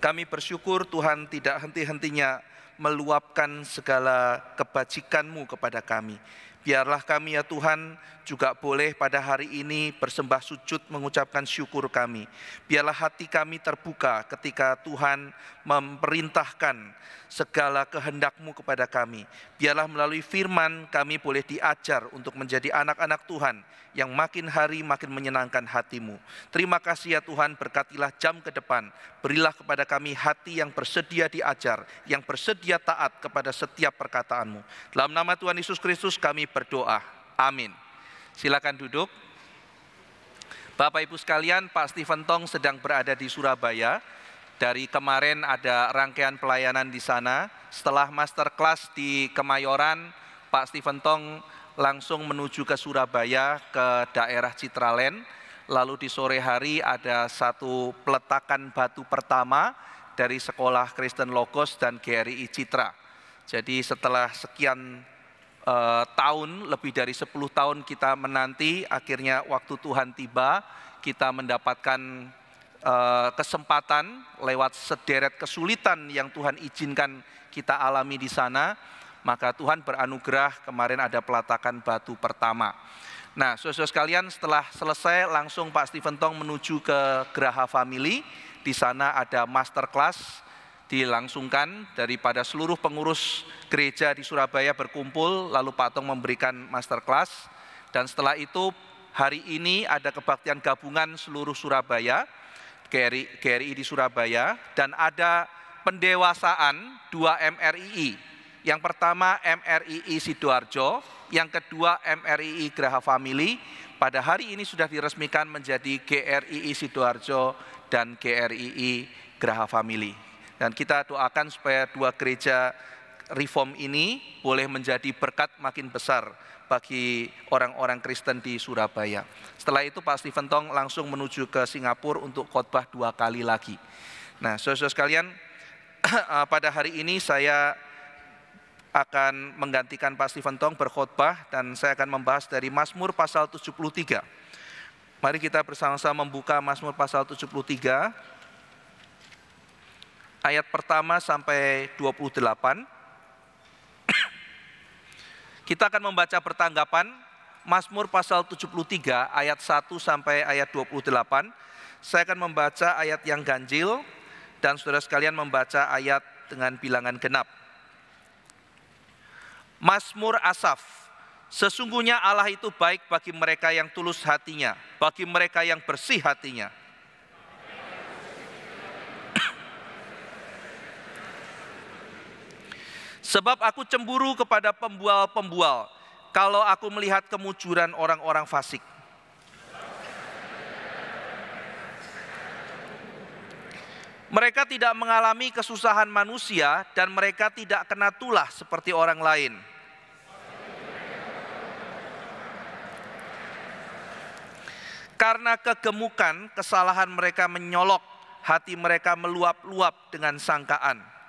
Kami bersyukur Tuhan tidak henti-hentinya meluapkan segala kebajikan-Mu kepada kami. Biarlah kami ya Tuhan juga boleh pada hari ini bersembah sujud mengucapkan syukur kami. Biarlah hati kami terbuka ketika Tuhan memerintahkan segala kehendakmu kepada kami. Biarlah melalui firman kami boleh diajar untuk menjadi anak-anak Tuhan yang makin hari makin menyenangkan hatimu. Terima kasih ya Tuhan berkatilah jam ke depan. Berilah kepada kami hati yang bersedia diajar, yang bersedia taat kepada setiap perkataanmu. Dalam nama Tuhan Yesus Kristus kami berdoa. Amin. Silakan duduk. Bapak Ibu sekalian, Pak Steven Tong sedang berada di Surabaya. Dari kemarin ada rangkaian pelayanan di sana. Setelah master masterclass di Kemayoran, Pak Steven Tong langsung menuju ke Surabaya ke daerah Citraland. Lalu di sore hari ada satu peletakan batu pertama dari Sekolah Kristen Logos dan GRI Citra. Jadi setelah sekian eh, tahun, lebih dari 10 tahun kita menanti, akhirnya waktu Tuhan tiba, kita mendapatkan eh, kesempatan lewat sederet kesulitan yang Tuhan izinkan kita alami di sana, maka Tuhan beranugerah kemarin ada pelatakan batu pertama. Nah, saudara sekalian setelah selesai langsung Pak Steven Tong menuju ke Geraha Family. Di sana ada masterclass dilangsungkan daripada seluruh pengurus gereja di Surabaya berkumpul, lalu Pak Tong memberikan masterclass, dan setelah itu hari ini ada kebaktian gabungan seluruh Surabaya, GRI, GRI di Surabaya, dan ada pendewasaan dua MRII. Yang pertama MRII Sidoarjo, yang kedua MRII Graha Family, pada hari ini sudah diresmikan menjadi GRII Sidoarjo dan GRII Graha Family. Dan kita doakan supaya dua gereja reform ini boleh menjadi berkat makin besar bagi orang-orang Kristen di Surabaya. Setelah itu Pak Steven Tong langsung menuju ke Singapura untuk khotbah dua kali lagi. Nah, saudara sekalian, uh, pada hari ini saya akan menggantikan Pak Steven Tong berkhotbah dan saya akan membahas dari Mazmur pasal 73. Mari kita bersama-sama membuka Mazmur pasal 73 ayat pertama sampai 28. Kita akan membaca pertanggapan Mazmur pasal 73 ayat 1 sampai ayat 28. Saya akan membaca ayat yang ganjil dan saudara sekalian membaca ayat dengan bilangan genap. Mazmur Asaf Sesungguhnya Allah itu baik bagi mereka yang tulus hatinya, bagi mereka yang bersih hatinya. Sebab aku cemburu kepada pembual-pembual kalau aku melihat kemujuran orang-orang fasik. Mereka tidak mengalami kesusahan manusia dan mereka tidak kena tulah seperti orang lain. Karena kegemukan, kesalahan mereka menyolok, hati mereka meluap-luap dengan sangkaan.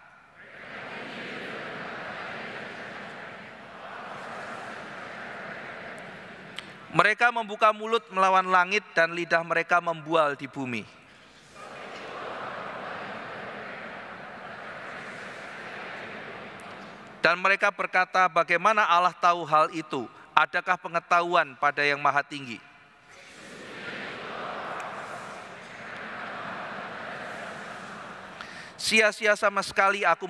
Mereka membuka mulut melawan langit dan lidah mereka membual di bumi. Dan mereka berkata, bagaimana Allah tahu hal itu? Adakah pengetahuan pada yang maha tinggi? Sia-sia sama sekali aku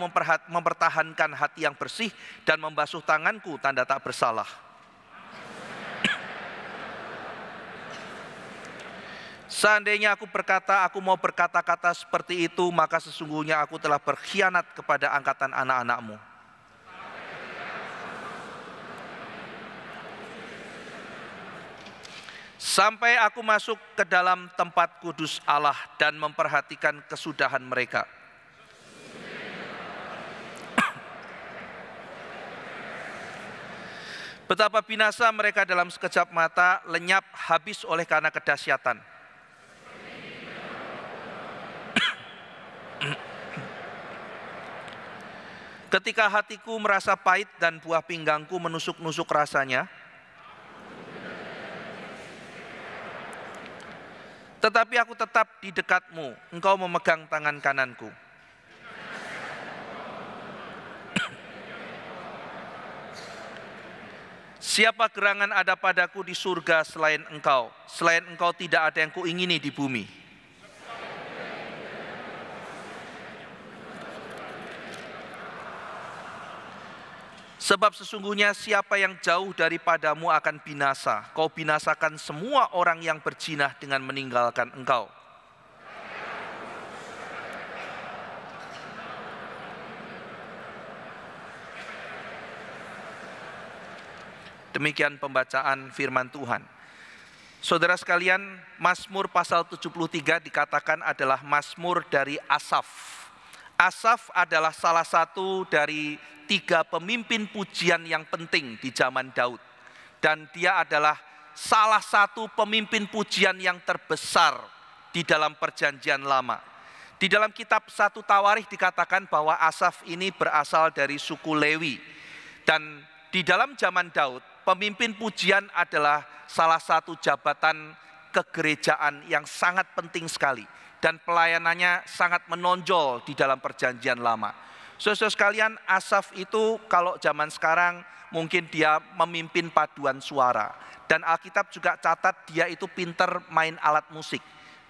mempertahankan hati yang bersih dan membasuh tanganku tanda tak bersalah. Seandainya aku berkata, aku mau berkata-kata seperti itu, maka sesungguhnya aku telah berkhianat kepada angkatan anak-anakmu. Sampai aku masuk ke dalam tempat kudus Allah dan memperhatikan kesudahan mereka. Betapa binasa mereka dalam sekejap mata lenyap habis oleh karena kedahsyatan. Ketika hatiku merasa pahit dan buah pinggangku menusuk-nusuk rasanya, tetapi aku tetap di dekatmu, engkau memegang tangan kananku. Siapa gerangan ada padaku di surga selain engkau? Selain engkau tidak ada yang kuingini di bumi. Sebab sesungguhnya siapa yang jauh daripadamu akan binasa. Kau binasakan semua orang yang berjinah dengan meninggalkan engkau. Demikian pembacaan firman Tuhan. Saudara sekalian, Mazmur pasal 73 dikatakan adalah Mazmur dari Asaf. Asaf adalah salah satu dari tiga pemimpin pujian yang penting di zaman Daud. Dan dia adalah salah satu pemimpin pujian yang terbesar di dalam perjanjian lama. Di dalam kitab satu Tawarikh dikatakan bahwa Asaf ini berasal dari suku Lewi. Dan di dalam zaman Daud, pemimpin pujian adalah salah satu jabatan kegerejaan yang sangat penting sekali dan pelayanannya sangat menonjol di dalam perjanjian lama. Saudara sekalian, Asaf itu kalau zaman sekarang mungkin dia memimpin paduan suara. Dan Alkitab juga catat dia itu pinter main alat musik.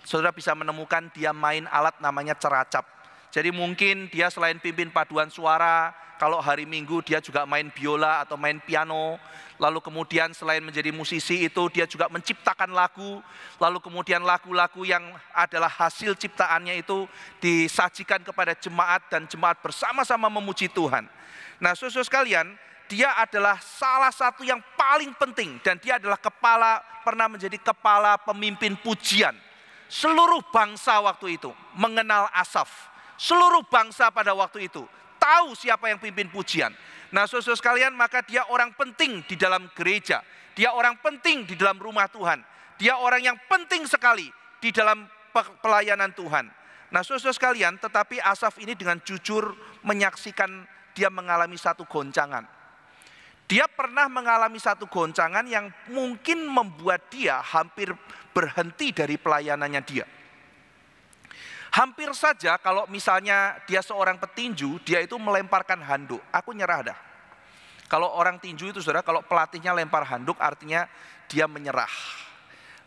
Saudara bisa menemukan dia main alat namanya ceracap jadi mungkin dia selain pimpin paduan suara, kalau hari Minggu dia juga main biola atau main piano, lalu kemudian selain menjadi musisi itu dia juga menciptakan lagu, lalu kemudian lagu-lagu yang adalah hasil ciptaannya itu disajikan kepada jemaat dan jemaat bersama-sama memuji Tuhan. Nah, susu sekalian, dia adalah salah satu yang paling penting dan dia adalah kepala pernah menjadi kepala pemimpin pujian seluruh bangsa waktu itu mengenal Asaf Seluruh bangsa pada waktu itu tahu siapa yang pimpin pujian. Nah saudara sekalian maka dia orang penting di dalam gereja. Dia orang penting di dalam rumah Tuhan. Dia orang yang penting sekali di dalam pelayanan Tuhan. Nah saudara sekalian tetapi Asaf ini dengan jujur menyaksikan dia mengalami satu goncangan. Dia pernah mengalami satu goncangan yang mungkin membuat dia hampir berhenti dari pelayanannya dia. Hampir saja kalau misalnya dia seorang petinju, dia itu melemparkan handuk. Aku nyerah dah. Kalau orang tinju itu saudara, kalau pelatihnya lempar handuk artinya dia menyerah.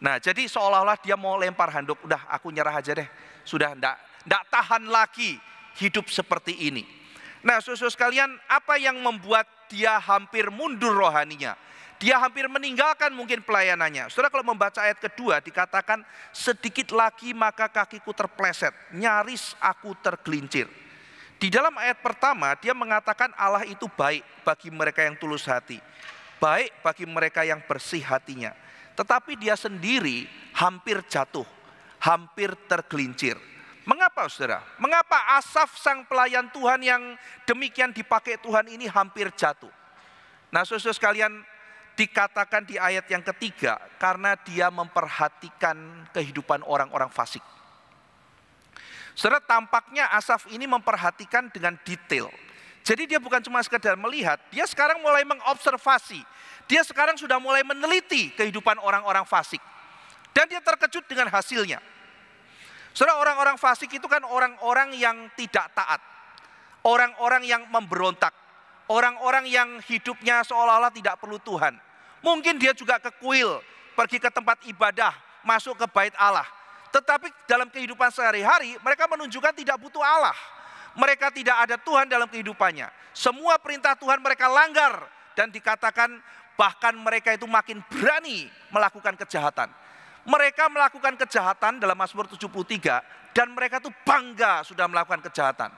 Nah jadi seolah-olah dia mau lempar handuk, udah aku nyerah aja deh. Sudah ndak, ndak tahan lagi hidup seperti ini. Nah susu sekalian apa yang membuat dia hampir mundur rohaninya? Dia hampir meninggalkan mungkin pelayanannya. Saudara kalau membaca ayat kedua dikatakan sedikit lagi maka kakiku terpleset, nyaris aku tergelincir. Di dalam ayat pertama dia mengatakan Allah itu baik bagi mereka yang tulus hati. Baik bagi mereka yang bersih hatinya. Tetapi dia sendiri hampir jatuh, hampir tergelincir. Mengapa saudara? Mengapa Asaf sang pelayan Tuhan yang demikian dipakai Tuhan ini hampir jatuh? Nah saudara sekalian dikatakan di ayat yang ketiga karena dia memperhatikan kehidupan orang-orang fasik. Saudara tampaknya Asaf ini memperhatikan dengan detail. Jadi dia bukan cuma sekedar melihat, dia sekarang mulai mengobservasi. Dia sekarang sudah mulai meneliti kehidupan orang-orang fasik. Dan dia terkejut dengan hasilnya. Saudara orang-orang fasik itu kan orang-orang yang tidak taat. Orang-orang yang memberontak orang-orang yang hidupnya seolah-olah tidak perlu Tuhan. Mungkin dia juga ke kuil, pergi ke tempat ibadah, masuk ke bait Allah. Tetapi dalam kehidupan sehari-hari mereka menunjukkan tidak butuh Allah. Mereka tidak ada Tuhan dalam kehidupannya. Semua perintah Tuhan mereka langgar dan dikatakan bahkan mereka itu makin berani melakukan kejahatan. Mereka melakukan kejahatan dalam Mazmur 73 dan mereka tuh bangga sudah melakukan kejahatan.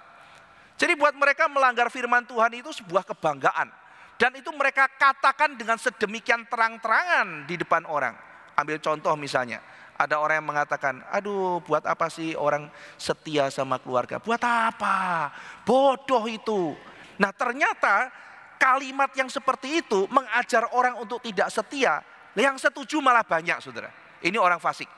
Jadi buat mereka melanggar firman Tuhan itu sebuah kebanggaan. Dan itu mereka katakan dengan sedemikian terang-terangan di depan orang. Ambil contoh misalnya, ada orang yang mengatakan, aduh buat apa sih orang setia sama keluarga? Buat apa? Bodoh itu. Nah ternyata kalimat yang seperti itu mengajar orang untuk tidak setia. Yang setuju malah banyak saudara. Ini orang fasik.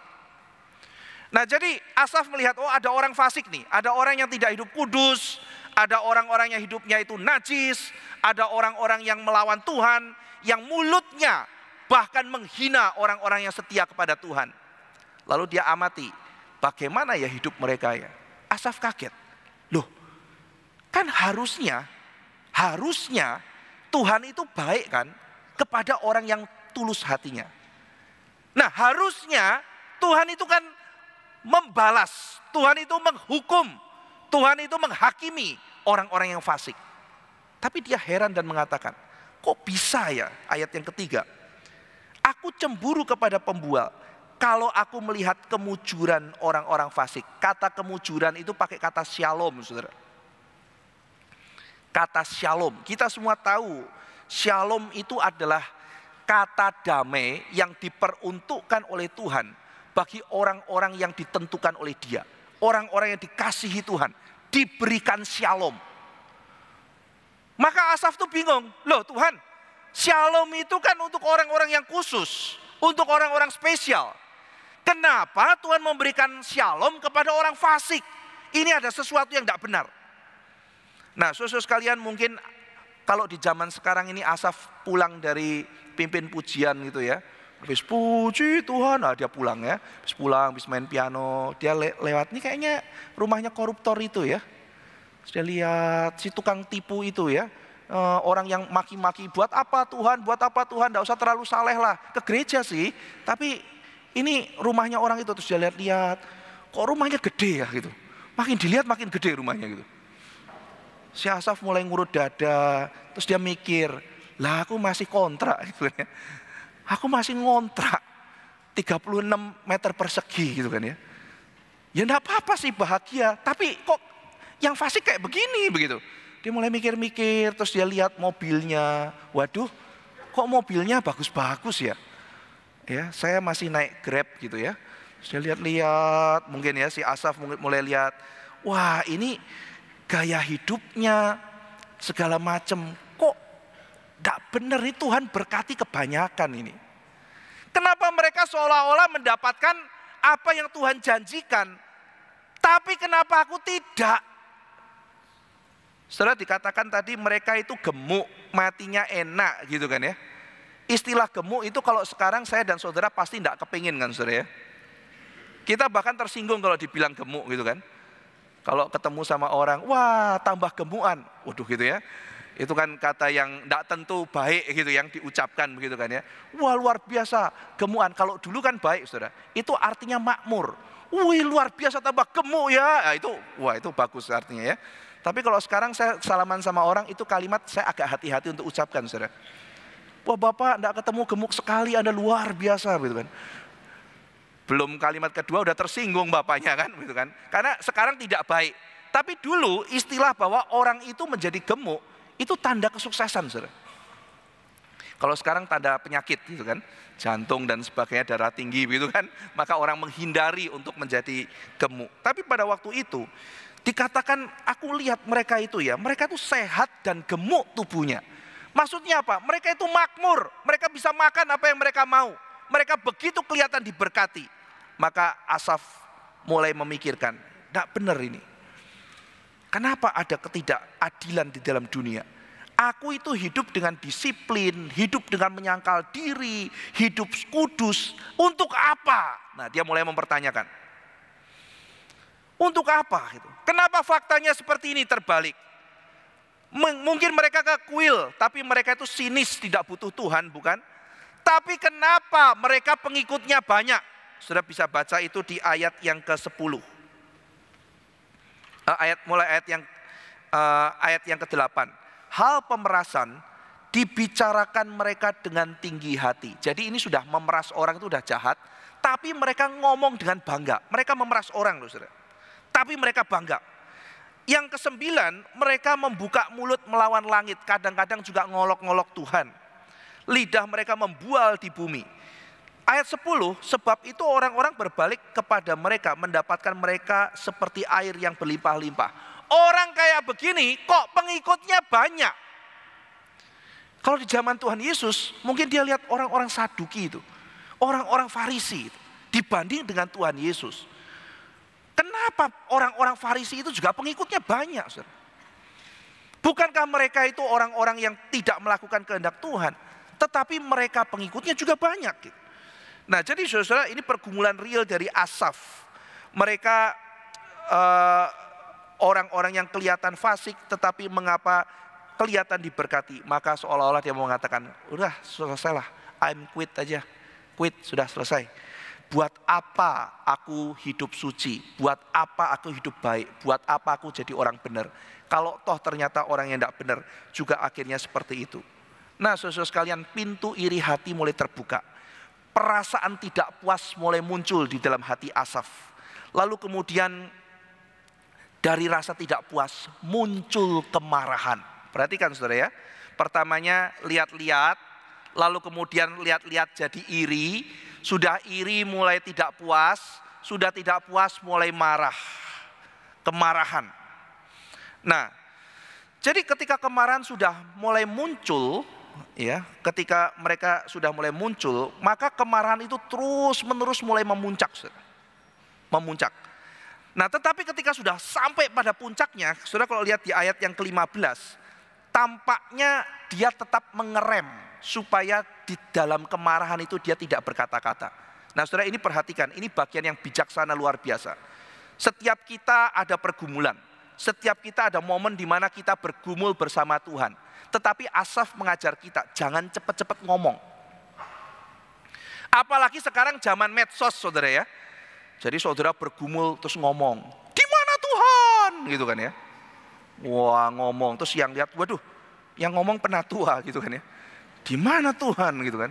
Nah jadi Asaf melihat, oh ada orang fasik nih, ada orang yang tidak hidup kudus, ada orang-orang yang hidupnya itu najis, ada orang-orang yang melawan Tuhan, yang mulutnya bahkan menghina orang-orang yang setia kepada Tuhan. Lalu dia amati, bagaimana ya hidup mereka ya? Asaf kaget, loh kan harusnya, harusnya Tuhan itu baik kan kepada orang yang tulus hatinya. Nah harusnya Tuhan itu kan membalas, Tuhan itu menghukum, Tuhan itu menghakimi orang-orang yang fasik. Tapi dia heran dan mengatakan, kok bisa ya ayat yang ketiga. Aku cemburu kepada pembual, kalau aku melihat kemujuran orang-orang fasik. Kata kemujuran itu pakai kata shalom, saudara. Kata shalom, kita semua tahu shalom itu adalah kata damai yang diperuntukkan oleh Tuhan bagi orang-orang yang ditentukan oleh dia. Orang-orang yang dikasihi Tuhan. Diberikan shalom. Maka Asaf tuh bingung. Loh Tuhan, shalom itu kan untuk orang-orang yang khusus. Untuk orang-orang spesial. Kenapa Tuhan memberikan shalom kepada orang fasik? Ini ada sesuatu yang tidak benar. Nah, susu sekalian mungkin kalau di zaman sekarang ini Asaf pulang dari pimpin pujian gitu ya. Habis puji Tuhan, nah dia pulang ya. Habis pulang, habis main piano. Dia le lewat, ini kayaknya rumahnya koruptor itu ya. Terus dia lihat si tukang tipu itu ya. E, orang yang maki-maki, buat apa Tuhan, buat apa Tuhan, gak usah terlalu saleh lah. Ke gereja sih, tapi ini rumahnya orang itu. Terus dia lihat-lihat, kok rumahnya gede ya gitu. Makin dilihat makin gede rumahnya gitu. Si Asaf mulai ngurut dada, terus dia mikir, lah aku masih kontrak gitu ya Aku masih ngontrak 36 meter persegi gitu kan ya. Ya enggak apa-apa sih bahagia, tapi kok yang fasik kayak begini begitu. Dia mulai mikir-mikir, terus dia lihat mobilnya. Waduh, kok mobilnya bagus-bagus ya? Ya, saya masih naik Grab gitu ya. Terus dia lihat-lihat, mungkin ya si Asaf mulai lihat, wah ini gaya hidupnya segala macam Gak benar ini Tuhan berkati kebanyakan ini. Kenapa mereka seolah-olah mendapatkan apa yang Tuhan janjikan. Tapi kenapa aku tidak? Setelah dikatakan tadi mereka itu gemuk, matinya enak gitu kan ya. Istilah gemuk itu kalau sekarang saya dan saudara pasti tidak kepingin kan saudara ya. Kita bahkan tersinggung kalau dibilang gemuk gitu kan. Kalau ketemu sama orang, wah tambah gemuan. Waduh gitu ya. Itu kan kata yang tidak tentu baik gitu yang diucapkan begitu kan ya. Wah luar biasa gemuan. Kalau dulu kan baik saudara. Itu artinya makmur. Wih luar biasa tambah gemuk ya. Nah, itu wah itu bagus artinya ya. Tapi kalau sekarang saya salaman sama orang itu kalimat saya agak hati-hati untuk ucapkan saudara. Wah bapak tidak ketemu gemuk sekali Anda luar biasa gitu kan belum kalimat kedua udah tersinggung bapaknya kan gitu kan. Karena sekarang tidak baik. Tapi dulu istilah bahwa orang itu menjadi gemuk itu tanda kesuksesan, saudara. Kalau sekarang tanda penyakit gitu kan, jantung dan sebagainya, darah tinggi gitu kan, maka orang menghindari untuk menjadi gemuk. Tapi pada waktu itu dikatakan aku lihat mereka itu ya, mereka itu sehat dan gemuk tubuhnya. Maksudnya apa? Mereka itu makmur, mereka bisa makan apa yang mereka mau. Mereka begitu kelihatan diberkati. Maka Asaf mulai memikirkan, tidak benar ini. Kenapa ada ketidakadilan di dalam dunia? Aku itu hidup dengan disiplin, hidup dengan menyangkal diri, hidup kudus. Untuk apa? Nah, dia mulai mempertanyakan. Untuk apa? Gitu? Kenapa faktanya seperti ini terbalik? Mungkin mereka ke kuil, tapi mereka itu sinis, tidak butuh Tuhan, bukan? Tapi kenapa mereka pengikutnya banyak? Sudah bisa baca itu di ayat yang ke-10. Eh, ayat mulai ayat yang uh, ayat yang ke-8. Hal pemerasan dibicarakan mereka dengan tinggi hati. Jadi ini sudah memeras orang itu sudah jahat, tapi mereka ngomong dengan bangga. Mereka memeras orang loh Saudara. Tapi mereka bangga. Yang kesembilan, mereka membuka mulut melawan langit, kadang-kadang juga ngolok-ngolok Tuhan. Lidah mereka membual di bumi. Ayat 10, sebab itu orang-orang berbalik kepada mereka, mendapatkan mereka seperti air yang berlimpah-limpah. Orang kayak begini kok pengikutnya banyak. Kalau di zaman Tuhan Yesus, mungkin dia lihat orang-orang saduki itu. Orang-orang farisi itu, dibanding dengan Tuhan Yesus. Kenapa orang-orang farisi itu juga pengikutnya banyak? Saudara? Bukankah mereka itu orang-orang yang tidak melakukan kehendak Tuhan? Tetapi mereka pengikutnya juga banyak. Gitu. Nah jadi saudara ini pergumulan real dari Asaf. Mereka eh, orang-orang uh, yang kelihatan fasik tetapi mengapa kelihatan diberkati. Maka seolah-olah dia mau mengatakan, udah selesailah, I'm quit aja. Quit, sudah selesai. Buat apa aku hidup suci? Buat apa aku hidup baik? Buat apa aku jadi orang benar? Kalau toh ternyata orang yang tidak benar juga akhirnya seperti itu. Nah saudara sekalian pintu iri hati mulai terbuka perasaan tidak puas mulai muncul di dalam hati Asaf. Lalu kemudian dari rasa tidak puas muncul kemarahan. Perhatikan saudara ya. Pertamanya lihat-lihat, lalu kemudian lihat-lihat jadi iri. Sudah iri mulai tidak puas, sudah tidak puas mulai marah. Kemarahan. Nah, jadi ketika kemarahan sudah mulai muncul, ya, ketika mereka sudah mulai muncul, maka kemarahan itu terus-menerus mulai memuncak. Memuncak. Nah, tetapi ketika sudah sampai pada puncaknya, Saudara kalau lihat di ayat yang ke-15, tampaknya dia tetap mengerem supaya di dalam kemarahan itu dia tidak berkata-kata. Nah, Saudara ini perhatikan, ini bagian yang bijaksana luar biasa. Setiap kita ada pergumulan, setiap kita ada momen di mana kita bergumul bersama Tuhan tetapi Asaf mengajar kita, jangan cepat-cepat ngomong. Apalagi sekarang zaman medsos saudara ya. Jadi saudara bergumul terus ngomong, di Tuhan? Gitu kan ya. Wah ngomong, terus yang lihat, waduh yang ngomong pernah tua gitu kan ya. Di Tuhan gitu kan.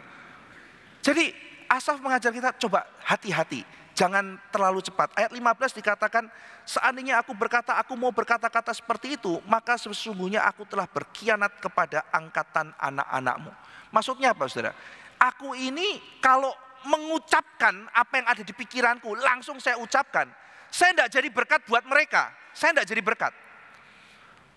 Jadi Asaf mengajar kita coba hati-hati Jangan terlalu cepat. Ayat 15 dikatakan, seandainya aku berkata, aku mau berkata-kata seperti itu, maka sesungguhnya aku telah berkhianat kepada angkatan anak-anakmu. Maksudnya apa saudara? Aku ini kalau mengucapkan apa yang ada di pikiranku, langsung saya ucapkan. Saya tidak jadi berkat buat mereka, saya tidak jadi berkat.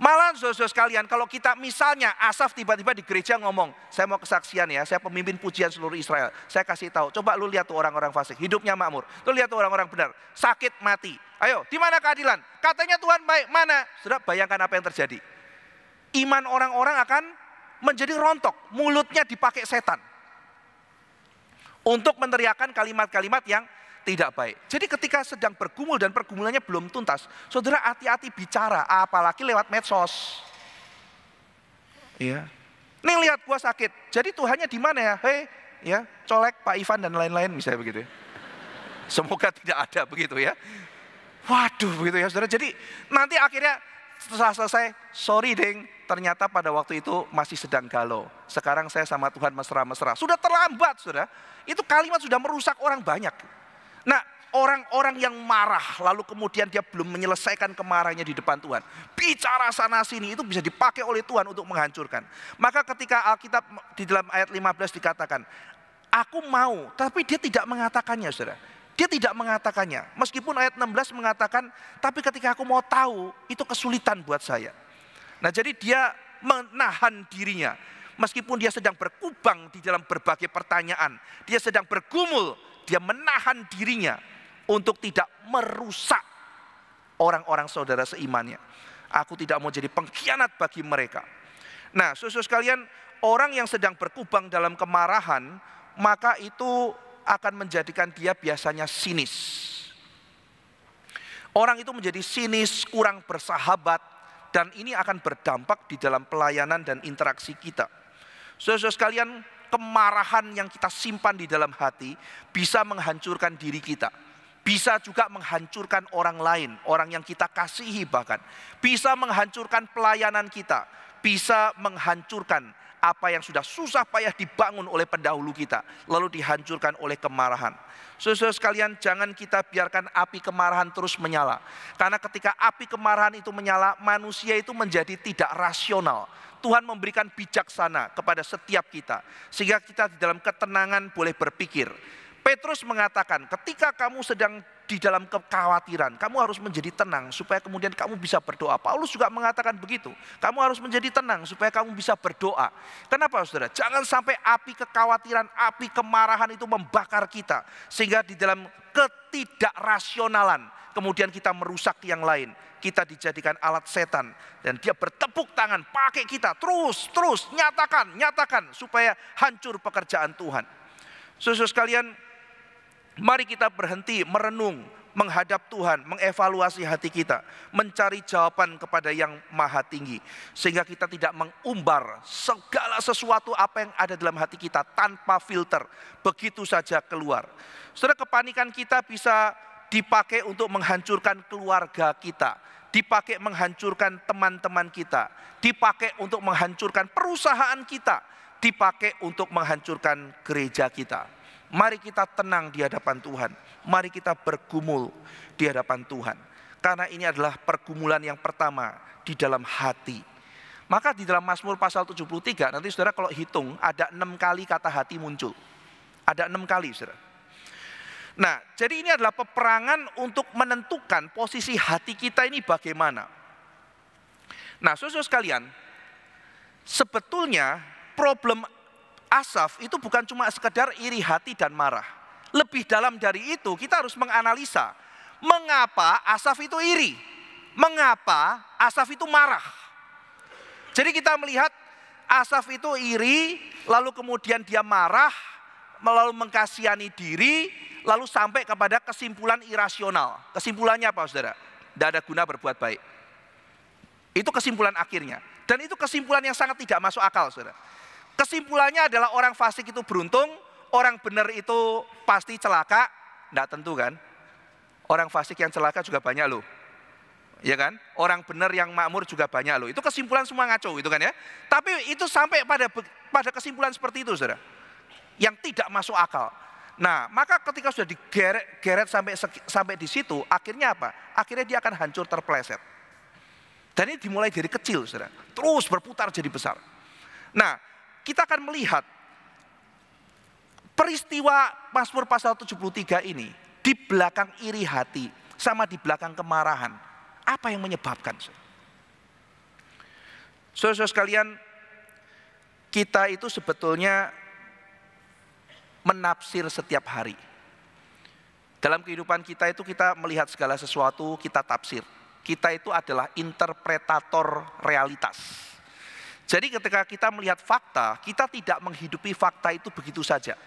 Malah saudara sekalian, kalau kita misalnya Asaf tiba-tiba di gereja ngomong, saya mau kesaksian ya, saya pemimpin pujian seluruh Israel. Saya kasih tahu, coba lu lihat tuh orang-orang fasik, hidupnya makmur. Lu lihat tuh orang-orang benar, sakit mati. Ayo, di mana keadilan? Katanya Tuhan baik, mana? Sudah bayangkan apa yang terjadi. Iman orang-orang akan menjadi rontok, mulutnya dipakai setan. Untuk meneriakan kalimat-kalimat yang tidak baik. Jadi ketika sedang bergumul dan pergumulannya belum tuntas, saudara hati-hati bicara, apalagi lewat medsos. Iya. Nih lihat gua sakit. Jadi Tuhannya di mana ya? Hei, ya, colek Pak Ivan dan lain-lain misalnya begitu ya. Semoga tidak ada begitu ya. Waduh begitu ya saudara. Jadi nanti akhirnya setelah selesai, sorry ding, ternyata pada waktu itu masih sedang galau. Sekarang saya sama Tuhan mesra-mesra. Sudah terlambat, saudara. Itu kalimat sudah merusak orang banyak. Nah, orang-orang yang marah lalu kemudian dia belum menyelesaikan kemarahannya di depan Tuhan. Bicara sana sini itu bisa dipakai oleh Tuhan untuk menghancurkan. Maka ketika Alkitab di dalam ayat 15 dikatakan, aku mau, tapi dia tidak mengatakannya saudara. Dia tidak mengatakannya. Meskipun ayat 16 mengatakan, tapi ketika aku mau tahu, itu kesulitan buat saya. Nah jadi dia menahan dirinya. Meskipun dia sedang berkubang di dalam berbagai pertanyaan. Dia sedang bergumul dia menahan dirinya untuk tidak merusak orang-orang saudara seimannya. Aku tidak mau jadi pengkhianat bagi mereka. Nah, susu sekalian, orang yang sedang berkubang dalam kemarahan, maka itu akan menjadikan dia biasanya sinis. Orang itu menjadi sinis, kurang bersahabat, dan ini akan berdampak di dalam pelayanan dan interaksi kita. saudara sekalian, kemarahan yang kita simpan di dalam hati bisa menghancurkan diri kita. Bisa juga menghancurkan orang lain, orang yang kita kasihi bahkan. Bisa menghancurkan pelayanan kita, bisa menghancurkan apa yang sudah susah payah dibangun oleh pendahulu kita, lalu dihancurkan oleh kemarahan. Saudara sekalian, jangan kita biarkan api kemarahan terus menyala. Karena ketika api kemarahan itu menyala, manusia itu menjadi tidak rasional. Tuhan memberikan bijaksana kepada setiap kita. Sehingga kita di dalam ketenangan boleh berpikir Petrus mengatakan, ketika kamu sedang di dalam kekhawatiran, kamu harus menjadi tenang supaya kemudian kamu bisa berdoa. Paulus juga mengatakan begitu. Kamu harus menjadi tenang supaya kamu bisa berdoa. Kenapa Saudara? Jangan sampai api kekhawatiran, api kemarahan itu membakar kita sehingga di dalam ketidakrasionalan kemudian kita merusak yang lain. Kita dijadikan alat setan dan dia bertepuk tangan pakai kita terus terus nyatakan nyatakan supaya hancur pekerjaan Tuhan. Susu sekalian. Mari kita berhenti merenung, menghadap Tuhan, mengevaluasi hati kita, mencari jawaban kepada yang maha tinggi. Sehingga kita tidak mengumbar segala sesuatu apa yang ada dalam hati kita tanpa filter. Begitu saja keluar. Saudara kepanikan kita bisa dipakai untuk menghancurkan keluarga kita. Dipakai menghancurkan teman-teman kita. Dipakai untuk menghancurkan perusahaan kita. Dipakai untuk menghancurkan gereja kita. Mari kita tenang di hadapan Tuhan. Mari kita bergumul di hadapan Tuhan. Karena ini adalah pergumulan yang pertama di dalam hati. Maka di dalam Mazmur pasal 73, nanti saudara kalau hitung ada enam kali kata hati muncul. Ada enam kali saudara. Nah jadi ini adalah peperangan untuk menentukan posisi hati kita ini bagaimana. Nah saudara sekalian, sebetulnya problem Asaf itu bukan cuma sekedar iri hati dan marah. Lebih dalam dari itu kita harus menganalisa. Mengapa Asaf itu iri? Mengapa Asaf itu marah? Jadi kita melihat Asaf itu iri, lalu kemudian dia marah, lalu mengkasihani diri, lalu sampai kepada kesimpulan irasional. Kesimpulannya apa saudara? Tidak ada guna berbuat baik. Itu kesimpulan akhirnya. Dan itu kesimpulan yang sangat tidak masuk akal saudara. Kesimpulannya adalah orang fasik itu beruntung, orang benar itu pasti celaka. Tidak tentu kan? Orang fasik yang celaka juga banyak loh. Ya kan? Orang benar yang makmur juga banyak loh. Itu kesimpulan semua ngaco itu kan ya. Tapi itu sampai pada pada kesimpulan seperti itu Saudara. Yang tidak masuk akal. Nah, maka ketika sudah digeret sampai sampai di situ, akhirnya apa? Akhirnya dia akan hancur terpleset. Dan ini dimulai dari kecil, saudara. Terus berputar jadi besar. Nah, kita akan melihat peristiwa Mazmur pasal 73 ini di belakang iri hati sama di belakang kemarahan. Apa yang menyebabkan? Saudara-saudara sekalian, kita itu sebetulnya menafsir setiap hari. Dalam kehidupan kita itu kita melihat segala sesuatu, kita tafsir. Kita itu adalah interpretator realitas. Jadi ketika kita melihat fakta, kita tidak menghidupi fakta itu begitu saja.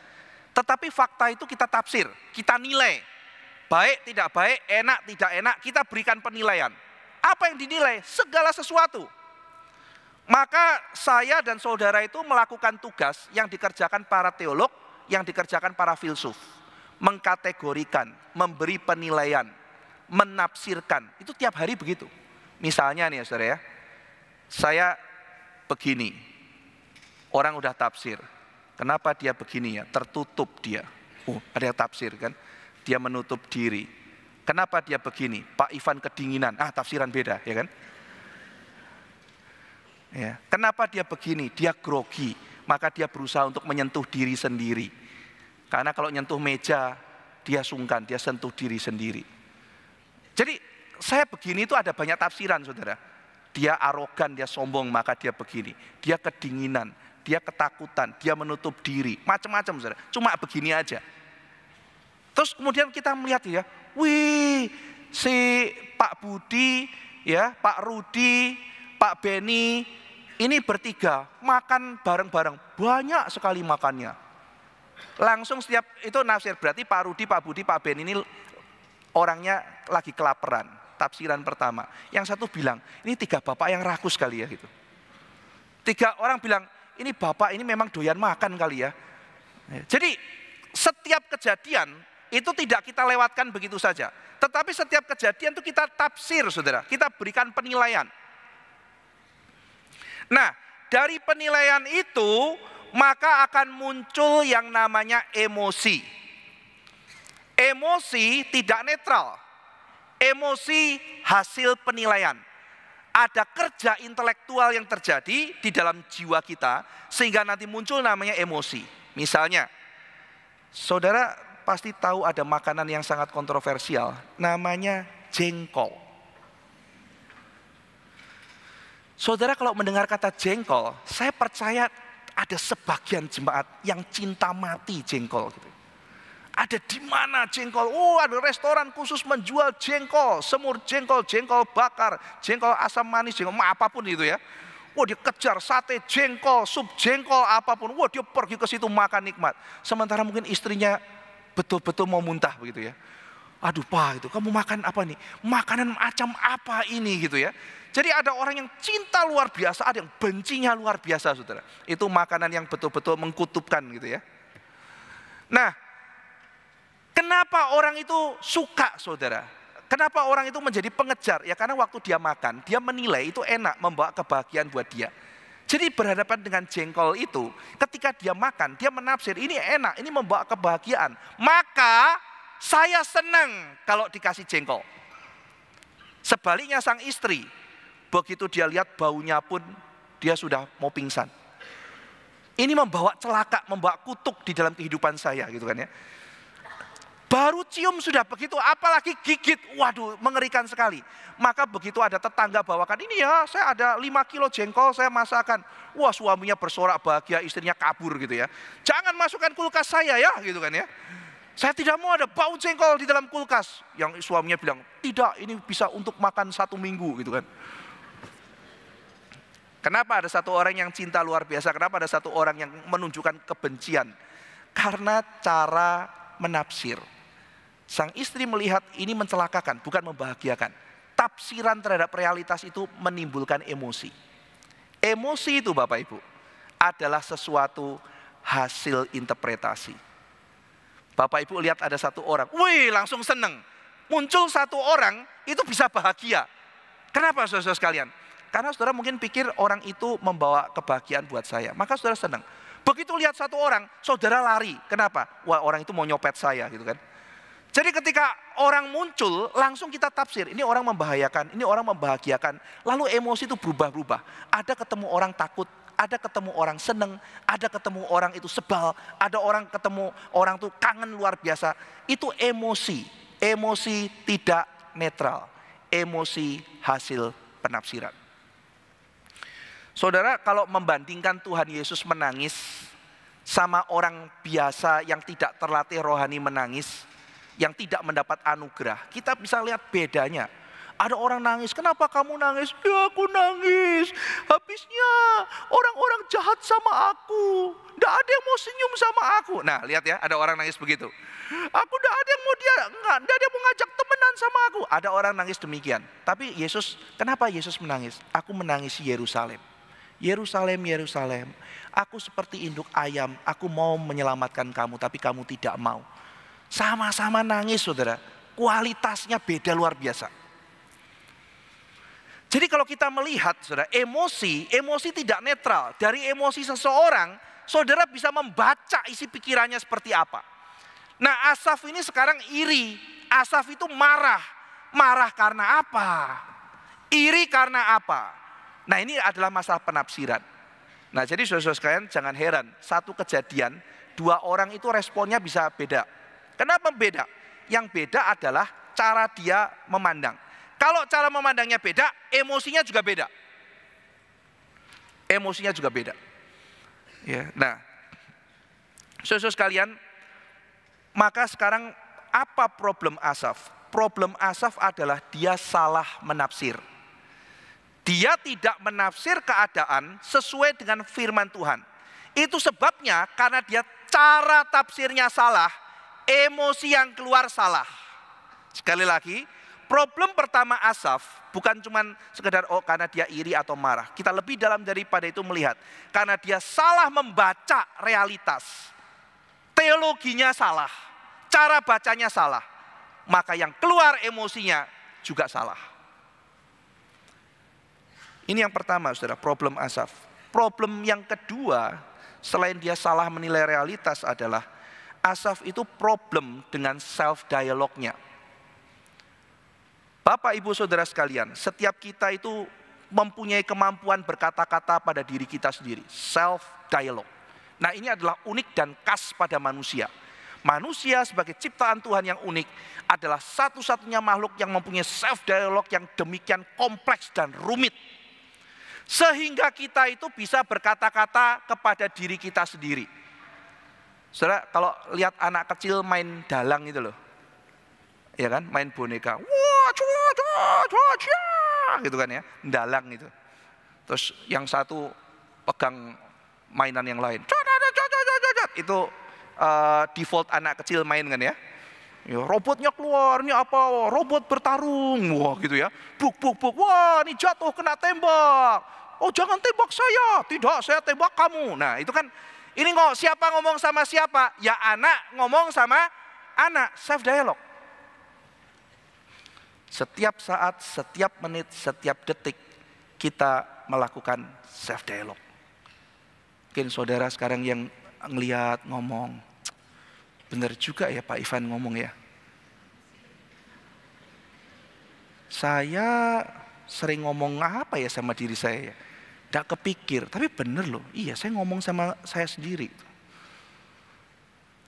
Tetapi fakta itu kita tafsir, kita nilai. Baik, tidak baik, enak, tidak enak, kita berikan penilaian. Apa yang dinilai? Segala sesuatu. Maka saya dan saudara itu melakukan tugas yang dikerjakan para teolog, yang dikerjakan para filsuf. Mengkategorikan, memberi penilaian, menafsirkan. Itu tiap hari begitu. Misalnya nih ya saudara ya, saya begini. Orang udah tafsir. Kenapa dia begini ya? Tertutup dia. Oh, ada yang tafsir kan? Dia menutup diri. Kenapa dia begini? Pak Ivan kedinginan. Ah, tafsiran beda, ya kan? Ya. Kenapa dia begini? Dia grogi. Maka dia berusaha untuk menyentuh diri sendiri. Karena kalau nyentuh meja, dia sungkan, dia sentuh diri sendiri. Jadi saya begini itu ada banyak tafsiran, saudara. Dia arogan, dia sombong, maka dia begini. Dia kedinginan, dia ketakutan, dia menutup diri, macam-macam saudara. Cuma begini aja. Terus kemudian kita melihat ya, wih si Pak Budi, ya Pak Rudi, Pak Beni, ini bertiga makan bareng-bareng, banyak sekali makannya. Langsung setiap itu nafsir berarti Pak Rudi, Pak Budi, Pak Beni ini orangnya lagi kelaparan tafsiran pertama. Yang satu bilang, ini tiga bapak yang rakus kali ya gitu. Tiga orang bilang, ini bapak ini memang doyan makan kali ya. Jadi setiap kejadian itu tidak kita lewatkan begitu saja. Tetapi setiap kejadian itu kita tafsir saudara, kita berikan penilaian. Nah dari penilaian itu maka akan muncul yang namanya emosi. Emosi tidak netral. Emosi hasil penilaian. Ada kerja intelektual yang terjadi di dalam jiwa kita sehingga nanti muncul namanya emosi. Misalnya, saudara pasti tahu ada makanan yang sangat kontroversial namanya jengkol. Saudara kalau mendengar kata jengkol, saya percaya ada sebagian jemaat yang cinta mati jengkol gitu. Ada di mana jengkol? Oh, ada restoran khusus menjual jengkol, semur jengkol, jengkol bakar, jengkol asam manis, jengkol apapun itu ya. Wah dia kejar sate jengkol, sup jengkol apapun. Wah dia pergi ke situ makan nikmat. Sementara mungkin istrinya betul-betul mau muntah begitu ya. Aduh pak itu kamu makan apa nih? Makanan macam apa ini gitu ya. Jadi ada orang yang cinta luar biasa, ada yang bencinya luar biasa saudara. Itu makanan yang betul-betul mengkutubkan gitu ya. Nah Kenapa orang itu suka saudara? Kenapa orang itu menjadi pengejar? Ya karena waktu dia makan, dia menilai itu enak membawa kebahagiaan buat dia. Jadi berhadapan dengan jengkol itu, ketika dia makan, dia menafsir, ini enak, ini membawa kebahagiaan. Maka saya senang kalau dikasih jengkol. Sebaliknya sang istri, begitu dia lihat baunya pun dia sudah mau pingsan. Ini membawa celaka, membawa kutuk di dalam kehidupan saya gitu kan ya. Baru cium sudah begitu, apalagi gigit. Waduh, mengerikan sekali. Maka begitu ada tetangga bawakan, ini ya saya ada 5 kilo jengkol saya masakan. Wah suaminya bersorak bahagia, istrinya kabur gitu ya. Jangan masukkan kulkas saya ya gitu kan ya. Saya tidak mau ada bau jengkol di dalam kulkas. Yang suaminya bilang, tidak ini bisa untuk makan satu minggu gitu kan. Kenapa ada satu orang yang cinta luar biasa? Kenapa ada satu orang yang menunjukkan kebencian? Karena cara menafsir. Sang istri melihat ini mencelakakan, bukan membahagiakan. Tafsiran terhadap realitas itu menimbulkan emosi. Emosi itu Bapak Ibu adalah sesuatu hasil interpretasi. Bapak Ibu lihat ada satu orang, wih langsung seneng. Muncul satu orang itu bisa bahagia. Kenapa saudara-saudara sekalian? Karena saudara mungkin pikir orang itu membawa kebahagiaan buat saya. Maka saudara seneng. Begitu lihat satu orang, saudara lari. Kenapa? Wah orang itu mau nyopet saya gitu kan. Jadi ketika orang muncul, langsung kita tafsir. Ini orang membahayakan, ini orang membahagiakan. Lalu emosi itu berubah-berubah. Ada ketemu orang takut, ada ketemu orang seneng, ada ketemu orang itu sebal, ada orang ketemu orang itu kangen luar biasa. Itu emosi, emosi tidak netral. Emosi hasil penafsiran. Saudara, kalau membandingkan Tuhan Yesus menangis sama orang biasa yang tidak terlatih rohani menangis, yang tidak mendapat anugerah, kita bisa lihat bedanya. Ada orang nangis, kenapa kamu nangis? Ya aku nangis, habisnya orang-orang jahat sama aku. Tidak ada yang mau senyum sama aku. Nah lihat ya, ada orang nangis begitu. Aku tidak ada yang mau dia, enggak, tidak ada yang mau ngajak temenan sama aku. Ada orang nangis demikian. Tapi Yesus, kenapa Yesus menangis? Aku menangisi Yerusalem. Yerusalem, Yerusalem, aku seperti induk ayam, aku mau menyelamatkan kamu, tapi kamu tidak mau. Sama-sama nangis saudara. Kualitasnya beda luar biasa. Jadi kalau kita melihat saudara, emosi, emosi tidak netral. Dari emosi seseorang, saudara bisa membaca isi pikirannya seperti apa. Nah Asaf ini sekarang iri. Asaf itu marah. Marah karena apa? Iri karena apa? Nah ini adalah masalah penafsiran. Nah jadi saudara-saudara sekalian jangan heran. Satu kejadian, dua orang itu responnya bisa beda. Kenapa beda? Yang beda adalah cara dia memandang. Kalau cara memandangnya beda, emosinya juga beda. Emosinya juga beda. Ya, nah, Saudara sekalian, maka sekarang apa problem Asaf? Problem Asaf adalah dia salah menafsir. Dia tidak menafsir keadaan sesuai dengan firman Tuhan. Itu sebabnya karena dia cara tafsirnya salah, emosi yang keluar salah. Sekali lagi, problem pertama Asaf bukan cuma sekedar oh karena dia iri atau marah. Kita lebih dalam daripada itu melihat karena dia salah membaca realitas. Teologinya salah, cara bacanya salah. Maka yang keluar emosinya juga salah. Ini yang pertama Saudara, problem Asaf. Problem yang kedua selain dia salah menilai realitas adalah Asaf itu problem dengan self-dialognya. Bapak, ibu, saudara sekalian, setiap kita itu mempunyai kemampuan berkata-kata pada diri kita sendiri. Self-dialog. Nah ini adalah unik dan khas pada manusia. Manusia sebagai ciptaan Tuhan yang unik adalah satu-satunya makhluk yang mempunyai self-dialog yang demikian kompleks dan rumit. Sehingga kita itu bisa berkata-kata kepada diri kita sendiri. Saudara, kalau lihat anak kecil main dalang itu loh, ya kan, main boneka, wah, cua, cua, cua, cua, gitu kan ya, dalang itu. Terus yang satu pegang mainan yang lain, cua, cua, cua, cua, cua, itu uh, default anak kecil main kan ya. Ya, robotnya keluar, ini apa? Robot bertarung, wah gitu ya. Buk, buk, buk, wah ini jatuh kena tembak. Oh jangan tembak saya, tidak saya tembak kamu. Nah itu kan ini kok siapa ngomong sama siapa? Ya anak ngomong sama anak, self dialog. Setiap saat, setiap menit, setiap detik kita melakukan self dialog. Mungkin saudara sekarang yang ngeliat ngomong, benar juga ya Pak Ivan ngomong ya. Saya sering ngomong apa ya sama diri saya ya? tidak kepikir. Tapi bener loh, iya saya ngomong sama saya sendiri.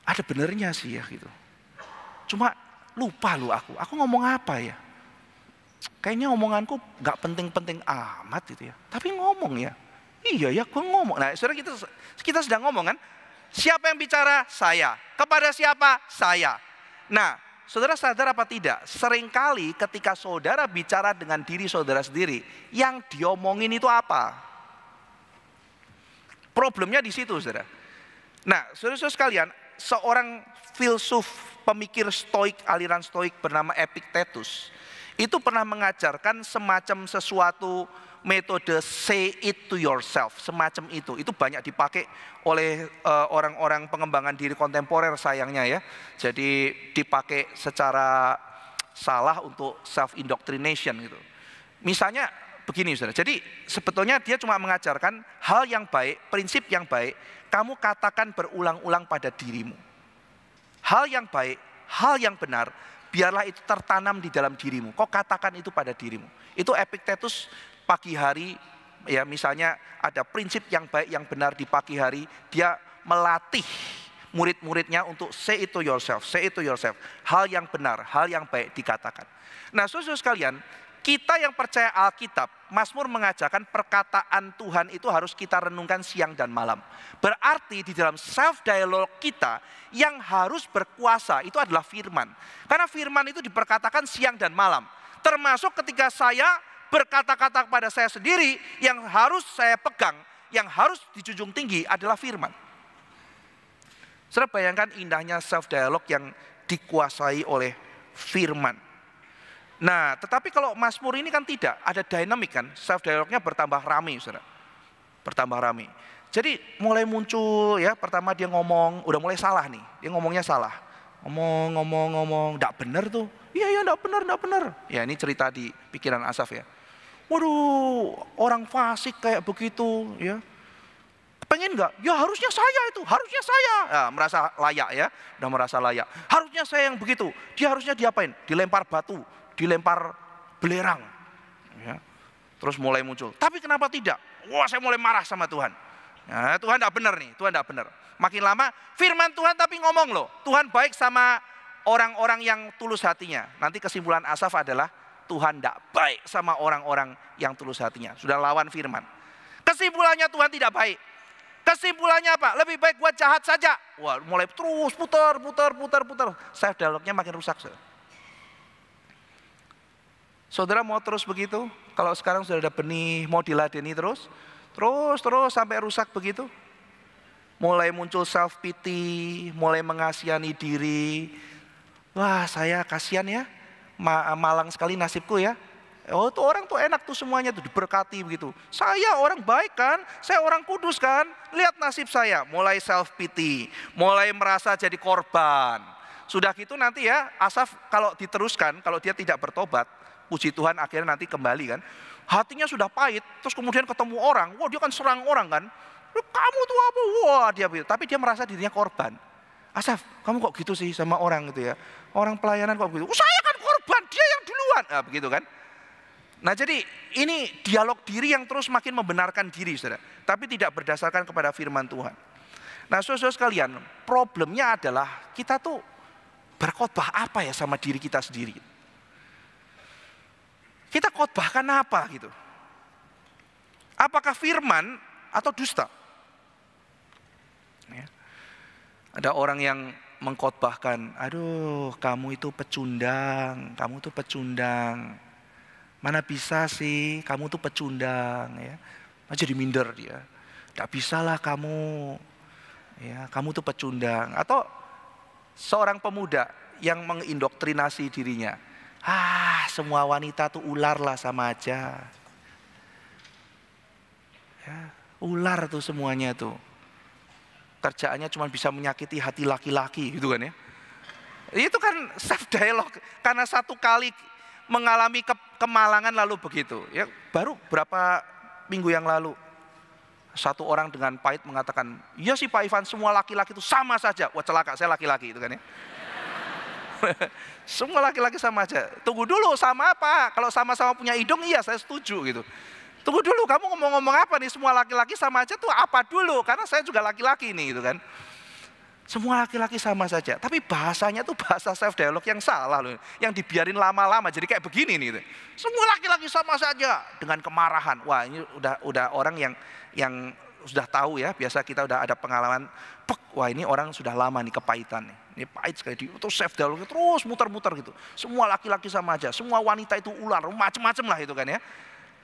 Ada benernya sih ya gitu. Cuma lupa loh aku, aku ngomong apa ya? Kayaknya omonganku gak penting-penting amat gitu ya. Tapi ngomong ya. Iya ya, gue ngomong. Nah, saudara kita kita sedang ngomong kan? Siapa yang bicara? Saya. Kepada siapa? Saya. Nah, saudara sadar apa tidak? Seringkali ketika saudara bicara dengan diri saudara sendiri, yang diomongin itu apa? Problemnya di situ, saudara. Nah, saudara-saudara sekalian, seorang filsuf pemikir stoik, aliran stoik bernama Epictetus, itu pernah mengajarkan semacam sesuatu metode say it to yourself, semacam itu. Itu banyak dipakai oleh eh, orang-orang uh, pengembangan diri kontemporer sayangnya ya. Jadi dipakai secara salah untuk self indoctrination gitu. Misalnya begini saudara. Jadi sebetulnya dia cuma mengajarkan hal yang baik, prinsip yang baik, kamu katakan berulang-ulang pada dirimu. Hal yang baik, hal yang benar, biarlah itu tertanam di dalam dirimu. Kok katakan itu pada dirimu. Itu Epictetus pagi hari ya misalnya ada prinsip yang baik yang benar di pagi hari, dia melatih murid-muridnya untuk say it to yourself, say it to yourself. Hal yang benar, hal yang baik dikatakan. Nah, susu sekalian, kita yang percaya Alkitab, Mazmur mengajarkan perkataan Tuhan itu harus kita renungkan siang dan malam. Berarti di dalam self dialog kita yang harus berkuasa itu adalah firman. Karena firman itu diperkatakan siang dan malam. Termasuk ketika saya berkata-kata kepada saya sendiri yang harus saya pegang, yang harus dijunjung tinggi adalah firman. Saudara bayangkan indahnya self dialog yang dikuasai oleh firman. Nah, tetapi kalau Mazmur ini kan tidak, ada dinamik kan, self dialognya bertambah rame, saudara. Bertambah rame. Jadi mulai muncul ya, pertama dia ngomong, udah mulai salah nih, dia ngomongnya salah. Ngomong, ngomong, ngomong, tidak benar tuh. Iya, iya, tidak benar, tidak benar. Ya ini cerita di pikiran Asaf ya. Waduh, orang fasik kayak begitu ya. Pengen nggak? Ya harusnya saya itu, harusnya saya. Ya, merasa layak ya, udah merasa layak. Harusnya saya yang begitu. Dia harusnya diapain? Dilempar batu, dilempar belerang. Ya. Terus mulai muncul. Tapi kenapa tidak? Wah saya mulai marah sama Tuhan. Ya, Tuhan tidak benar nih, Tuhan tidak benar. Makin lama firman Tuhan tapi ngomong loh. Tuhan baik sama orang-orang yang tulus hatinya. Nanti kesimpulan Asaf adalah Tuhan tidak baik sama orang-orang yang tulus hatinya. Sudah lawan firman. Kesimpulannya Tuhan tidak baik. Kesimpulannya apa? Lebih baik buat jahat saja. Wah, mulai terus putar, putar, putar, putar. Saya dialognya makin rusak. Saya. Saudara mau terus begitu? Kalau sekarang sudah ada benih, mau diladeni terus? Terus, terus sampai rusak begitu? Mulai muncul self pity, mulai mengasihani diri. Wah saya kasihan ya, malang sekali nasibku ya. Oh tuh orang tuh enak tuh semuanya tuh diberkati begitu. Saya orang baik kan, saya orang kudus kan. Lihat nasib saya, mulai self pity, mulai merasa jadi korban. Sudah gitu nanti ya Asaf kalau diteruskan, kalau dia tidak bertobat, puji Tuhan akhirnya nanti kembali kan. Hatinya sudah pahit, terus kemudian ketemu orang, wah dia kan serang orang kan. Kamu tuh apa? Wah dia, tapi dia merasa dirinya korban. Asaf, kamu kok gitu sih sama orang gitu ya? Orang pelayanan kok begitu? Oh, saya kan korban, dia yang duluan. Nah, begitu kan? Nah jadi ini dialog diri yang terus makin membenarkan diri saudara. Tapi tidak berdasarkan kepada firman Tuhan. Nah saudara sekalian, problemnya adalah kita tuh berkhotbah apa ya sama diri kita sendiri. Kita khotbahkan apa gitu? Apakah firman atau dusta? Ya. Ada orang yang mengkhotbahkan, aduh kamu itu pecundang, kamu itu pecundang. Mana bisa sih kamu tuh pecundang ya. jadi minder dia. Tidak bisalah kamu. Ya, kamu tuh pecundang. Atau seorang pemuda yang mengindoktrinasi dirinya. Ah, semua wanita tuh ular lah sama aja. Ya, ular tuh semuanya tuh. Kerjaannya cuma bisa menyakiti hati laki-laki gitu kan ya. Itu kan self dialog karena satu kali mengalami ke kemalangan lalu begitu. Ya, baru berapa minggu yang lalu satu orang dengan pahit mengatakan, ya sih Pak Ivan, semua laki-laki itu sama saja." Wah, celaka, saya laki-laki itu kan ya. Semua laki-laki sama aja. Tunggu dulu sama apa? Kalau sama-sama punya hidung iya saya setuju gitu. Tunggu dulu kamu ngomong-ngomong apa nih semua laki-laki sama aja tuh apa dulu? Karena saya juga laki-laki nih gitu kan. Semua laki-laki sama saja, tapi bahasanya tuh bahasa self dialog yang salah loh, yang dibiarin lama-lama jadi kayak begini nih. Gitu. Semua laki-laki sama saja dengan kemarahan. Wah ini udah udah orang yang yang sudah tahu ya, biasa kita udah ada pengalaman. wah ini orang sudah lama nih kepahitan nih. Ini pahit sekali. Di, terus save dialog terus muter-muter gitu. Semua laki-laki sama aja. Semua wanita itu ular. Macem-macem lah itu kan ya.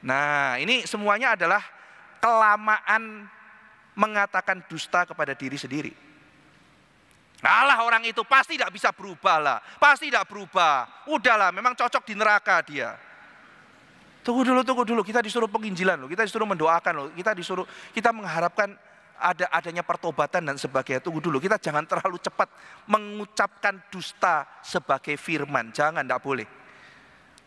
Nah ini semuanya adalah kelamaan mengatakan dusta kepada diri sendiri. Allah orang itu pasti tidak bisa berubah lah. Pasti tidak berubah. Udahlah memang cocok di neraka dia. Tunggu dulu, tunggu dulu. Kita disuruh penginjilan loh. Kita disuruh mendoakan loh. Kita disuruh, kita mengharapkan ada adanya pertobatan dan sebagainya. Tunggu dulu, kita jangan terlalu cepat mengucapkan dusta sebagai firman. Jangan, tidak boleh.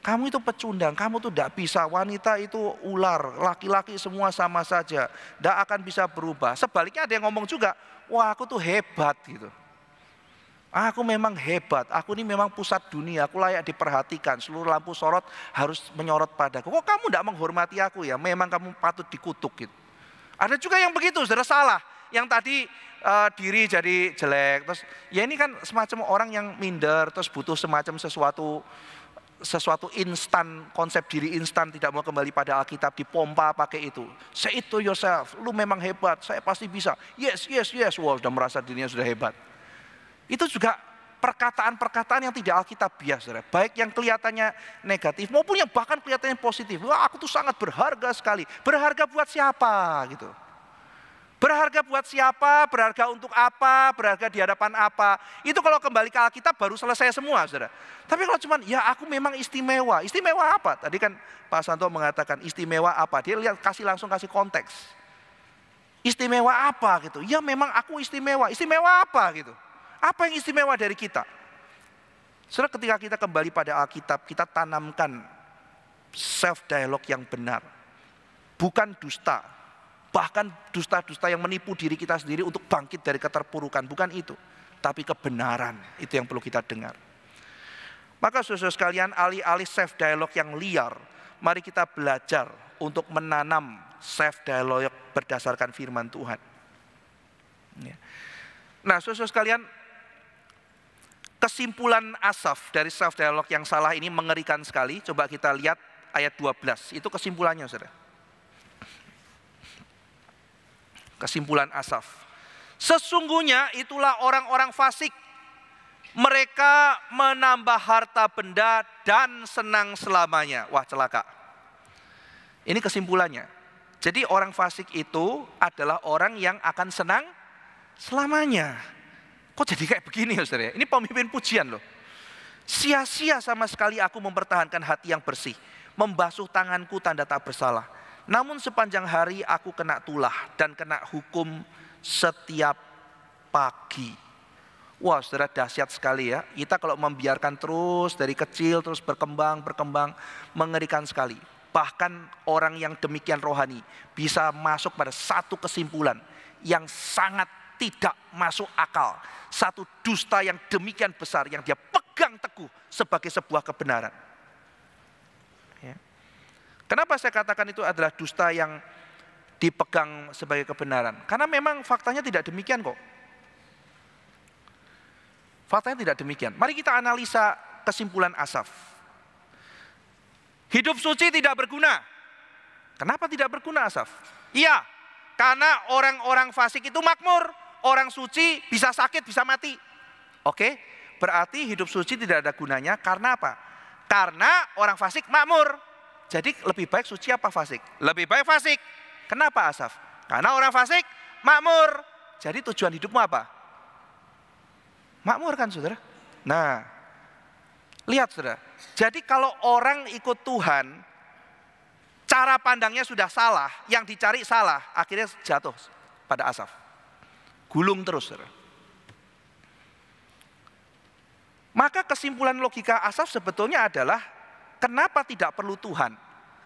Kamu itu pecundang, kamu tuh tidak bisa. Wanita itu ular, laki-laki semua sama saja. Tidak akan bisa berubah. Sebaliknya ada yang ngomong juga, wah aku tuh hebat gitu. Aku memang hebat, aku ini memang pusat dunia, aku layak diperhatikan. Seluruh lampu sorot harus menyorot padaku. Kok kamu tidak menghormati aku ya? Memang kamu patut dikutuk gitu. Ada juga yang begitu, saudara salah. Yang tadi uh, diri jadi jelek, terus ya ini kan semacam orang yang minder, terus butuh semacam sesuatu sesuatu instan, konsep diri instan tidak mau kembali pada Alkitab dipompa pakai itu. Say it to yourself, lu memang hebat, saya pasti bisa. Yes, yes, yes, wow sudah merasa dirinya sudah hebat. Itu juga perkataan-perkataan yang tidak Alkitab saudara. Baik yang kelihatannya negatif maupun yang bahkan kelihatannya positif. Wah, aku tuh sangat berharga sekali. Berharga buat siapa gitu? Berharga buat siapa? Berharga untuk apa? Berharga di hadapan apa? Itu kalau kembali ke Alkitab baru selesai semua, saudara. Tapi kalau cuman, ya aku memang istimewa. Istimewa apa? Tadi kan Pak Santo mengatakan istimewa apa? Dia lihat kasih langsung kasih konteks. Istimewa apa gitu? Ya memang aku istimewa. Istimewa apa gitu? Apa yang istimewa dari kita? Setelah ketika kita kembali pada Alkitab, kita tanamkan self-dialog yang benar. Bukan dusta, bahkan dusta-dusta yang menipu diri kita sendiri untuk bangkit dari keterpurukan. Bukan itu, tapi kebenaran. Itu yang perlu kita dengar. Maka saudara sekalian alih-alih self-dialog yang liar, mari kita belajar untuk menanam self-dialog berdasarkan firman Tuhan. Ya. Nah saudara sekalian Kesimpulan Asaf dari self dialog yang salah ini mengerikan sekali. Coba kita lihat ayat 12. Itu kesimpulannya, Saudara. Kesimpulan Asaf. Sesungguhnya itulah orang-orang fasik. Mereka menambah harta benda dan senang selamanya. Wah, celaka. Ini kesimpulannya. Jadi orang fasik itu adalah orang yang akan senang selamanya. Kok jadi kayak begini ya saudara? Ini pemimpin pujian loh. Sia-sia sama sekali aku mempertahankan hati yang bersih. Membasuh tanganku tanda tak bersalah. Namun sepanjang hari aku kena tulah dan kena hukum setiap pagi. Wah saudara dahsyat sekali ya. Kita kalau membiarkan terus dari kecil terus berkembang, berkembang. Mengerikan sekali. Bahkan orang yang demikian rohani bisa masuk pada satu kesimpulan yang sangat tidak masuk akal. Satu dusta yang demikian besar yang dia pegang teguh sebagai sebuah kebenaran. Ya. Kenapa saya katakan itu adalah dusta yang dipegang sebagai kebenaran? Karena memang faktanya tidak demikian kok. Faktanya tidak demikian. Mari kita analisa kesimpulan Asaf. Hidup suci tidak berguna. Kenapa tidak berguna Asaf? Iya, karena orang-orang fasik itu makmur orang suci bisa sakit, bisa mati. Oke, berarti hidup suci tidak ada gunanya karena apa? Karena orang fasik makmur. Jadi lebih baik suci apa fasik? Lebih baik fasik. Kenapa Asaf? Karena orang fasik makmur. Jadi tujuan hidupmu apa? Makmur kan saudara? Nah, lihat saudara. Jadi kalau orang ikut Tuhan, cara pandangnya sudah salah, yang dicari salah, akhirnya jatuh pada Asaf. Gulung terus. Maka kesimpulan logika Asaf sebetulnya adalah kenapa tidak perlu Tuhan?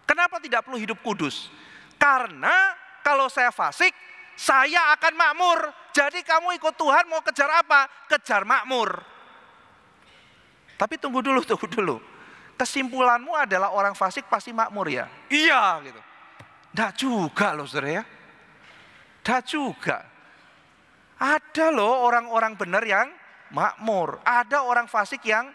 Kenapa tidak perlu hidup kudus? Karena kalau saya fasik, saya akan makmur. Jadi kamu ikut Tuhan mau kejar apa? Kejar makmur. Tapi tunggu dulu, tunggu dulu. Kesimpulanmu adalah orang fasik pasti makmur ya? Iya gitu. Tidak juga loh saudara ya. Tidak juga. Ada loh orang-orang benar yang makmur. Ada orang fasik yang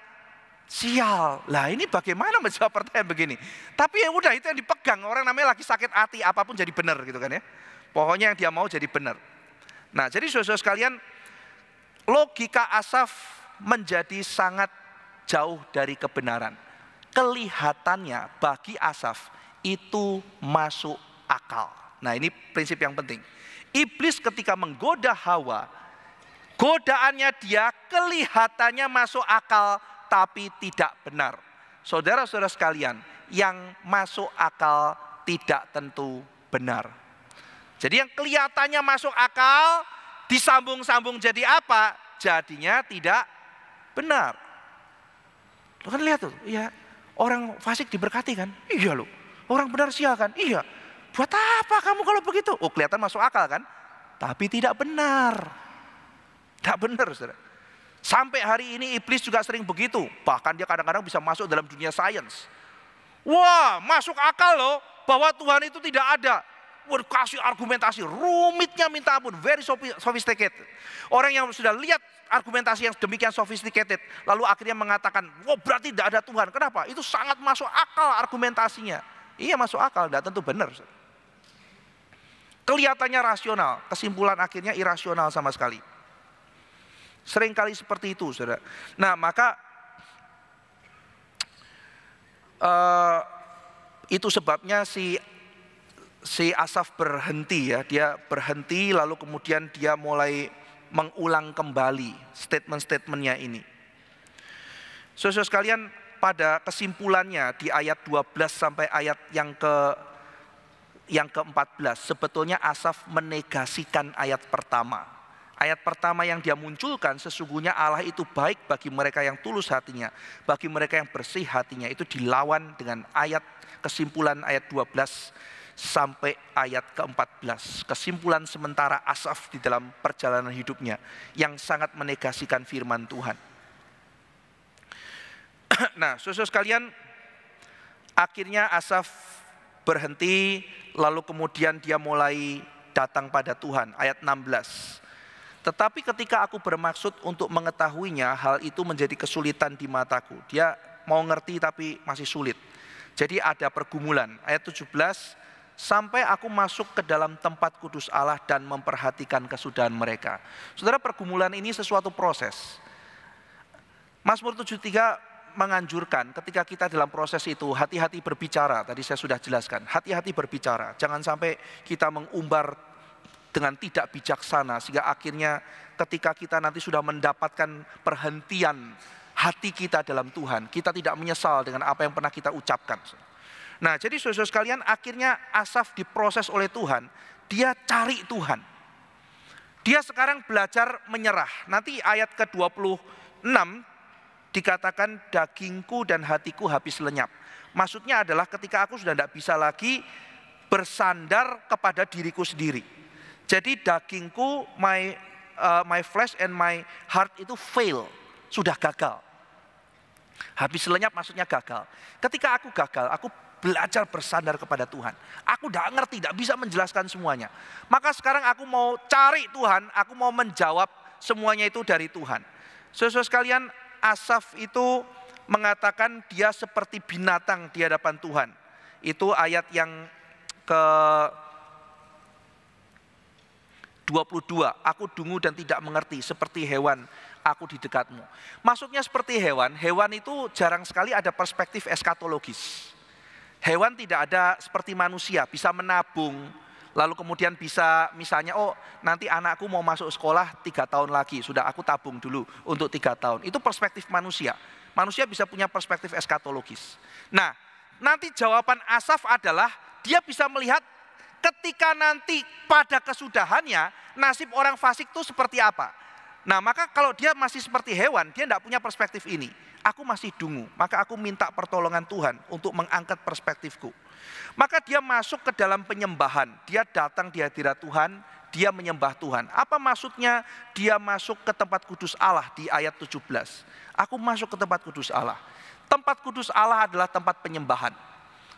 sial. Lah ini bagaimana menjawab pertanyaan begini? Tapi yang udah itu yang dipegang. Orang namanya lagi sakit hati apapun jadi benar gitu kan ya. Pokoknya yang dia mau jadi benar. Nah jadi saudara sekalian logika Asaf menjadi sangat jauh dari kebenaran. Kelihatannya bagi Asaf itu masuk akal. Nah ini prinsip yang penting. Iblis ketika menggoda Hawa, godaannya dia kelihatannya masuk akal tapi tidak benar. Saudara-saudara sekalian, yang masuk akal tidak tentu benar. Jadi yang kelihatannya masuk akal disambung-sambung jadi apa? Jadinya tidak benar. Lu kan lihat tuh, ya orang fasik diberkati kan? Iya loh. Orang benar sial kan? Iya. Buat apa kamu kalau begitu? Oh kelihatan masuk akal kan? Tapi tidak benar. Tidak benar saudara. Sampai hari ini iblis juga sering begitu. Bahkan dia kadang-kadang bisa masuk dalam dunia sains. Wah masuk akal loh bahwa Tuhan itu tidak ada. Wah, kasih argumentasi rumitnya minta ampun, very sophisticated. Orang yang sudah lihat argumentasi yang demikian sophisticated, lalu akhirnya mengatakan, wah berarti tidak ada Tuhan. Kenapa? Itu sangat masuk akal argumentasinya. Iya masuk akal, tidak tentu benar. Kelihatannya rasional, kesimpulan akhirnya irasional sama sekali. Seringkali seperti itu, saudara. Nah, maka uh, itu sebabnya si si Asaf berhenti ya, dia berhenti lalu kemudian dia mulai mengulang kembali statement-statementnya ini. Saudara sekalian, pada kesimpulannya di ayat 12 sampai ayat yang ke yang ke-14 sebetulnya Asaf menegasikan ayat pertama. Ayat pertama yang dia munculkan sesungguhnya Allah itu baik bagi mereka yang tulus hatinya, bagi mereka yang bersih hatinya. Itu dilawan dengan ayat kesimpulan ayat 12 sampai ayat ke-14. Kesimpulan sementara Asaf di dalam perjalanan hidupnya yang sangat menegasikan firman Tuhan. Nah, saudara sekalian, akhirnya Asaf berhenti, lalu kemudian dia mulai datang pada Tuhan. Ayat 16. Tetapi ketika aku bermaksud untuk mengetahuinya, hal itu menjadi kesulitan di mataku. Dia mau ngerti tapi masih sulit. Jadi ada pergumulan. Ayat 17, sampai aku masuk ke dalam tempat kudus Allah dan memperhatikan kesudahan mereka. Saudara pergumulan ini sesuatu proses. Mazmur 73 menganjurkan ketika kita dalam proses itu hati-hati berbicara. Tadi saya sudah jelaskan, hati-hati berbicara. Jangan sampai kita mengumbar dengan tidak bijaksana sehingga akhirnya ketika kita nanti sudah mendapatkan perhentian hati kita dalam Tuhan, kita tidak menyesal dengan apa yang pernah kita ucapkan. Nah, jadi saudara sekalian akhirnya Asaf diproses oleh Tuhan, dia cari Tuhan. Dia sekarang belajar menyerah. Nanti ayat ke-26 dikatakan dagingku dan hatiku habis lenyap. Maksudnya adalah ketika aku sudah tidak bisa lagi bersandar kepada diriku sendiri. Jadi dagingku, my uh, my flesh and my heart itu fail, sudah gagal. Habis lenyap maksudnya gagal. Ketika aku gagal, aku belajar bersandar kepada Tuhan. Aku tidak ngerti, tidak bisa menjelaskan semuanya. Maka sekarang aku mau cari Tuhan, aku mau menjawab semuanya itu dari Tuhan. Sesuai sekalian, Asaf itu mengatakan dia seperti binatang di hadapan Tuhan. Itu ayat yang ke 22. Aku dungu dan tidak mengerti seperti hewan aku di dekatmu. Masuknya seperti hewan, hewan itu jarang sekali ada perspektif eskatologis. Hewan tidak ada seperti manusia, bisa menabung, lalu kemudian bisa misalnya oh nanti anakku mau masuk sekolah tiga tahun lagi sudah aku tabung dulu untuk tiga tahun itu perspektif manusia manusia bisa punya perspektif eskatologis nah nanti jawaban Asaf adalah dia bisa melihat ketika nanti pada kesudahannya nasib orang fasik itu seperti apa nah maka kalau dia masih seperti hewan dia tidak punya perspektif ini aku masih dungu, maka aku minta pertolongan Tuhan untuk mengangkat perspektifku. Maka dia masuk ke dalam penyembahan, dia datang di hadirat Tuhan, dia menyembah Tuhan. Apa maksudnya dia masuk ke tempat kudus Allah di ayat 17. Aku masuk ke tempat kudus Allah. Tempat kudus Allah adalah tempat penyembahan.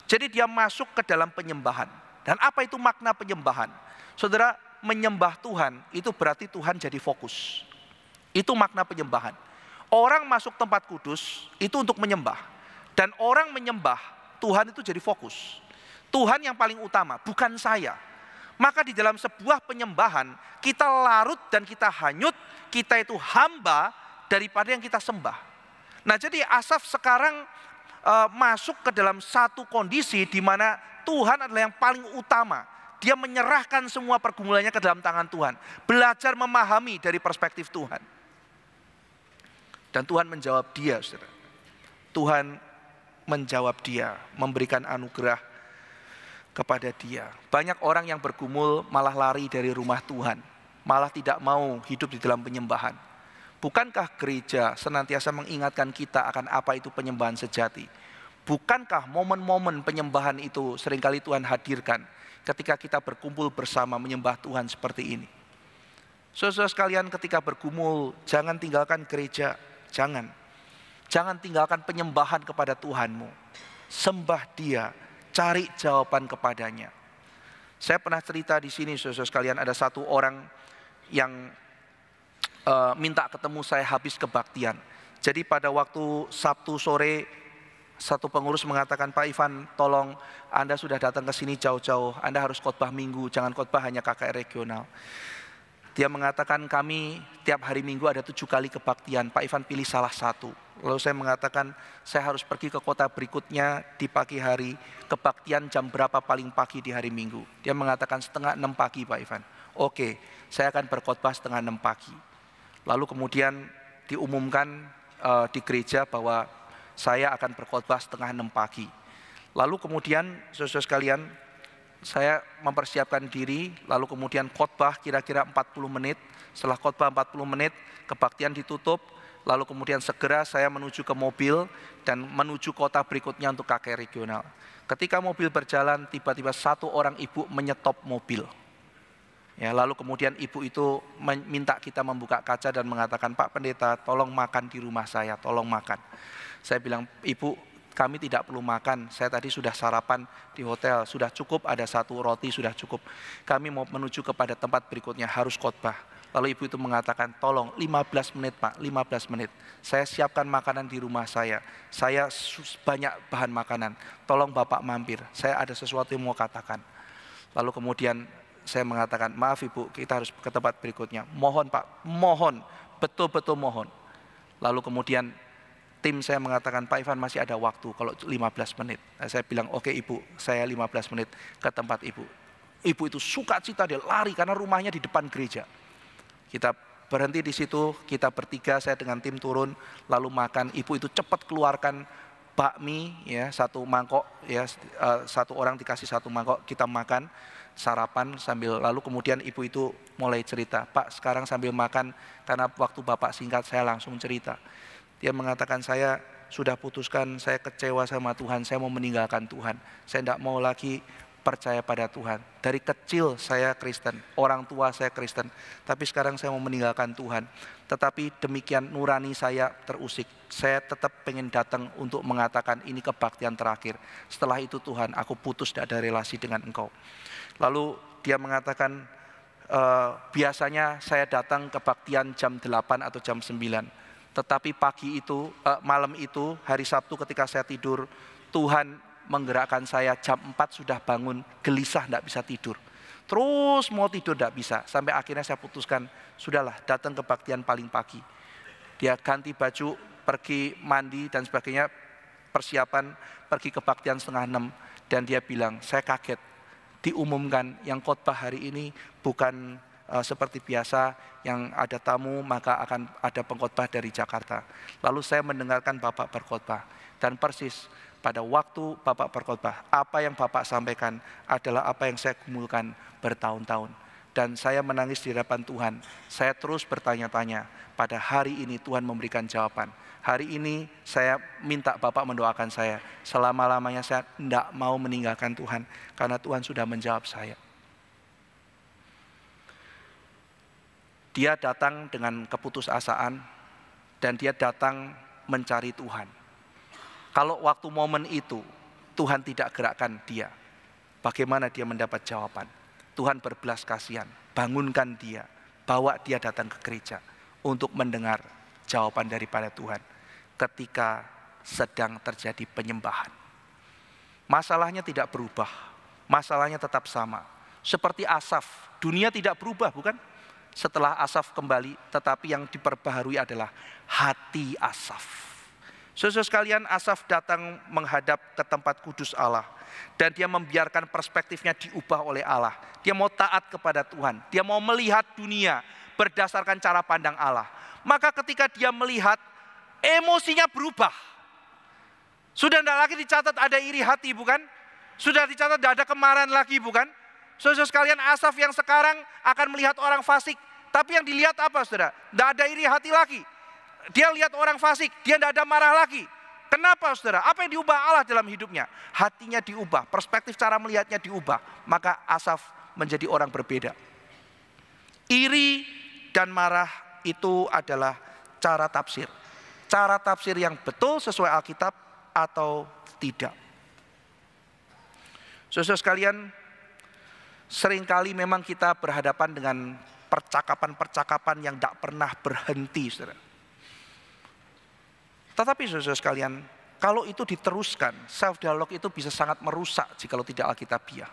Jadi dia masuk ke dalam penyembahan. Dan apa itu makna penyembahan? Saudara, menyembah Tuhan itu berarti Tuhan jadi fokus. Itu makna penyembahan. Orang masuk tempat kudus itu untuk menyembah. Dan orang menyembah, Tuhan itu jadi fokus. Tuhan yang paling utama, bukan saya. Maka di dalam sebuah penyembahan, kita larut dan kita hanyut, kita itu hamba daripada yang kita sembah. Nah jadi Asaf sekarang e, masuk ke dalam satu kondisi di mana Tuhan adalah yang paling utama. Dia menyerahkan semua pergumulannya ke dalam tangan Tuhan. Belajar memahami dari perspektif Tuhan. Dan Tuhan menjawab dia, saudara. Tuhan menjawab dia, memberikan anugerah kepada dia. Banyak orang yang bergumul malah lari dari rumah Tuhan, malah tidak mau hidup di dalam penyembahan. Bukankah gereja senantiasa mengingatkan kita akan apa itu penyembahan sejati? Bukankah momen-momen penyembahan itu seringkali Tuhan hadirkan ketika kita berkumpul bersama menyembah Tuhan seperti ini? Saudara-saudara sekalian ketika bergumul, jangan tinggalkan gereja. Jangan. Jangan tinggalkan penyembahan kepada Tuhanmu. Sembah dia, cari jawaban kepadanya. Saya pernah cerita di sini, saudara sekalian, ada satu orang yang e, minta ketemu saya habis kebaktian. Jadi pada waktu Sabtu sore, satu pengurus mengatakan, Pak Ivan, tolong Anda sudah datang ke sini jauh-jauh, Anda harus khotbah minggu, jangan khotbah hanya KKR regional. Dia mengatakan kami tiap hari minggu ada tujuh kali kebaktian. Pak Ivan pilih salah satu. Lalu saya mengatakan saya harus pergi ke kota berikutnya di pagi hari. Kebaktian jam berapa paling pagi di hari minggu. Dia mengatakan setengah enam pagi Pak Ivan. Oke, saya akan berkhotbah setengah enam pagi. Lalu kemudian diumumkan uh, di gereja bahwa saya akan berkhotbah setengah enam pagi. Lalu kemudian, sesuai sekalian, saya mempersiapkan diri, lalu kemudian khotbah kira-kira 40 menit. Setelah khotbah 40 menit, kebaktian ditutup, lalu kemudian segera saya menuju ke mobil dan menuju kota berikutnya untuk kakek regional. Ketika mobil berjalan, tiba-tiba satu orang ibu menyetop mobil. Ya, lalu kemudian ibu itu minta kita membuka kaca dan mengatakan, Pak Pendeta, tolong makan di rumah saya, tolong makan. Saya bilang, Ibu, kami tidak perlu makan. Saya tadi sudah sarapan di hotel, sudah cukup ada satu roti, sudah cukup. Kami mau menuju kepada tempat berikutnya, harus khotbah. Lalu ibu itu mengatakan, tolong 15 menit pak, 15 menit. Saya siapkan makanan di rumah saya. Saya banyak bahan makanan. Tolong bapak mampir, saya ada sesuatu yang mau katakan. Lalu kemudian saya mengatakan, maaf ibu, kita harus ke tempat berikutnya. Mohon pak, mohon, betul-betul mohon. Lalu kemudian tim saya mengatakan Pak Ivan masih ada waktu kalau 15 menit. Nah, saya bilang oke okay, ibu saya 15 menit ke tempat ibu. Ibu itu suka cita dia lari karena rumahnya di depan gereja. Kita berhenti di situ, kita bertiga saya dengan tim turun lalu makan. Ibu itu cepat keluarkan bakmi ya satu mangkok ya eh, satu orang dikasih satu mangkok kita makan sarapan sambil lalu kemudian ibu itu mulai cerita Pak sekarang sambil makan karena waktu bapak singkat saya langsung cerita dia mengatakan saya sudah putuskan, saya kecewa sama Tuhan, saya mau meninggalkan Tuhan. Saya tidak mau lagi percaya pada Tuhan. Dari kecil saya Kristen, orang tua saya Kristen, tapi sekarang saya mau meninggalkan Tuhan. Tetapi demikian nurani saya terusik. Saya tetap pengen datang untuk mengatakan ini kebaktian terakhir. Setelah itu Tuhan, aku putus tidak ada relasi dengan Engkau. Lalu dia mengatakan, e, biasanya saya datang kebaktian jam 8 atau jam 9. Tetapi pagi itu, eh, malam itu, hari Sabtu ketika saya tidur, Tuhan menggerakkan saya jam 4 sudah bangun, gelisah tidak bisa tidur. Terus mau tidur tidak bisa, sampai akhirnya saya putuskan, sudahlah datang ke baktian paling pagi. Dia ganti baju, pergi mandi dan sebagainya, persiapan pergi ke baktian setengah enam. Dan dia bilang, saya kaget, diumumkan yang khotbah hari ini bukan Eh, seperti biasa yang ada tamu maka akan ada pengkhotbah dari Jakarta. Lalu saya mendengarkan Bapak berkhotbah dan persis pada waktu Bapak berkhotbah, apa yang Bapak sampaikan adalah apa yang saya kumpulkan bertahun-tahun. Dan saya menangis di hadapan Tuhan. Saya terus bertanya-tanya, pada hari ini Tuhan memberikan jawaban. Hari ini saya minta Bapak mendoakan saya. Selama-lamanya saya tidak mau meninggalkan Tuhan, karena Tuhan sudah menjawab saya. Dia datang dengan keputusasaan dan dia datang mencari Tuhan. Kalau waktu momen itu Tuhan tidak gerakkan dia, bagaimana dia mendapat jawaban? Tuhan berbelas kasihan, bangunkan dia, bawa dia datang ke gereja untuk mendengar jawaban daripada Tuhan ketika sedang terjadi penyembahan. Masalahnya tidak berubah, masalahnya tetap sama. Seperti Asaf, dunia tidak berubah bukan? setelah Asaf kembali, tetapi yang diperbaharui adalah hati Asaf. Sesuai sekalian, Asaf datang menghadap ke tempat kudus Allah dan dia membiarkan perspektifnya diubah oleh Allah. Dia mau taat kepada Tuhan, dia mau melihat dunia berdasarkan cara pandang Allah. Maka ketika dia melihat, emosinya berubah. Sudah tidak lagi dicatat ada iri hati, bukan? Sudah dicatat tidak ada kemarahan lagi, bukan? Saudara sekalian Asaf yang sekarang akan melihat orang fasik. Tapi yang dilihat apa saudara? Tidak ada iri hati lagi. Dia lihat orang fasik, dia tidak ada marah lagi. Kenapa saudara? Apa yang diubah Allah dalam hidupnya? Hatinya diubah, perspektif cara melihatnya diubah. Maka Asaf menjadi orang berbeda. Iri dan marah itu adalah cara tafsir. Cara tafsir yang betul sesuai Alkitab atau tidak. Saudara sekalian, Seringkali memang kita berhadapan dengan percakapan-percakapan yang tidak pernah berhenti. Saudara. Tetapi saudara sekalian, kalau itu diteruskan, self dialog itu bisa sangat merusak jika tidak alkitabiah.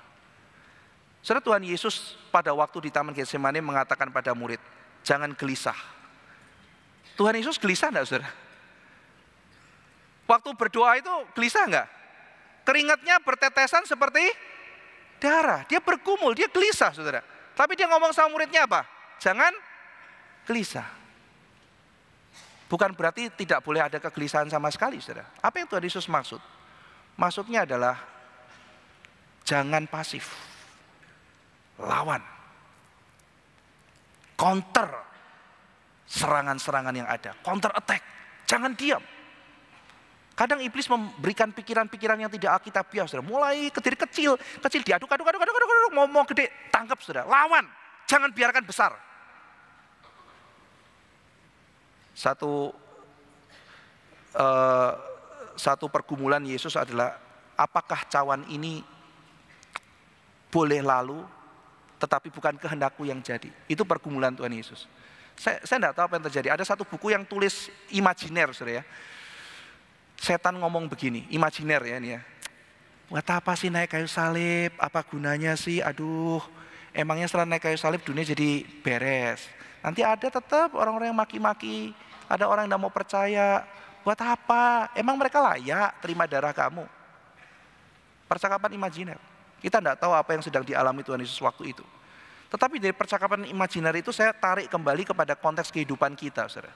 Saudara Tuhan Yesus pada waktu di Taman Getsemani mengatakan pada murid, jangan gelisah. Tuhan Yesus gelisah enggak saudara? Waktu berdoa itu gelisah enggak? Keringatnya bertetesan seperti darah. Dia bergumul, dia gelisah saudara. Tapi dia ngomong sama muridnya apa? Jangan gelisah. Bukan berarti tidak boleh ada kegelisahan sama sekali saudara. Apa yang Tuhan Yesus maksud? Maksudnya adalah jangan pasif. Lawan. Counter serangan-serangan yang ada. Counter attack. Jangan diam. Kadang iblis memberikan pikiran-pikiran yang tidak alkitabiah, saudara. Mulai kecil kecil, kecil diaduk, aduk, aduk, aduk, aduk, aduk, mau gede, tangkap, saudara. Lawan, jangan biarkan besar. Satu uh, satu pergumulan Yesus adalah apakah cawan ini boleh lalu, tetapi bukan kehendakku yang jadi. Itu pergumulan Tuhan Yesus. Saya, saya tidak tahu apa yang terjadi. Ada satu buku yang tulis imajiner, saudara ya Setan ngomong begini, imajiner ya ini ya. Buat apa sih naik kayu salib? Apa gunanya sih? Aduh, emangnya setelah naik kayu salib dunia jadi beres. Nanti ada tetap orang-orang yang maki-maki, ada orang yang tidak mau percaya. Buat apa? Emang mereka layak terima darah kamu? Percakapan imajiner. Kita tidak tahu apa yang sedang dialami Tuhan Yesus waktu itu. Tetapi dari percakapan imajiner itu saya tarik kembali kepada konteks kehidupan kita. Saudara.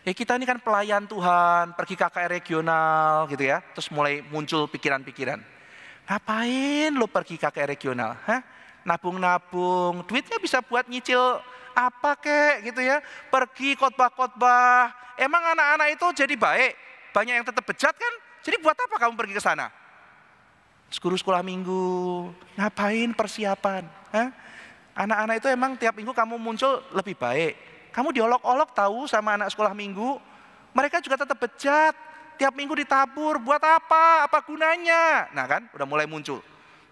Ya kita ini kan pelayan Tuhan, pergi KKR regional gitu ya. Terus mulai muncul pikiran-pikiran. Ngapain lu pergi KKR regional? Hah? Nabung-nabung, duitnya bisa buat nyicil apa kek gitu ya. Pergi khotbah-khotbah. Emang anak-anak itu jadi baik? Banyak yang tetap bejat kan? Jadi buat apa kamu pergi ke sana? Guru sekolah minggu, ngapain persiapan? Anak-anak itu emang tiap minggu kamu muncul lebih baik. Kamu diolok-olok tahu sama anak sekolah minggu. Mereka juga tetap bejat. Tiap minggu ditabur, buat apa? Apa gunanya? Nah kan, udah mulai muncul.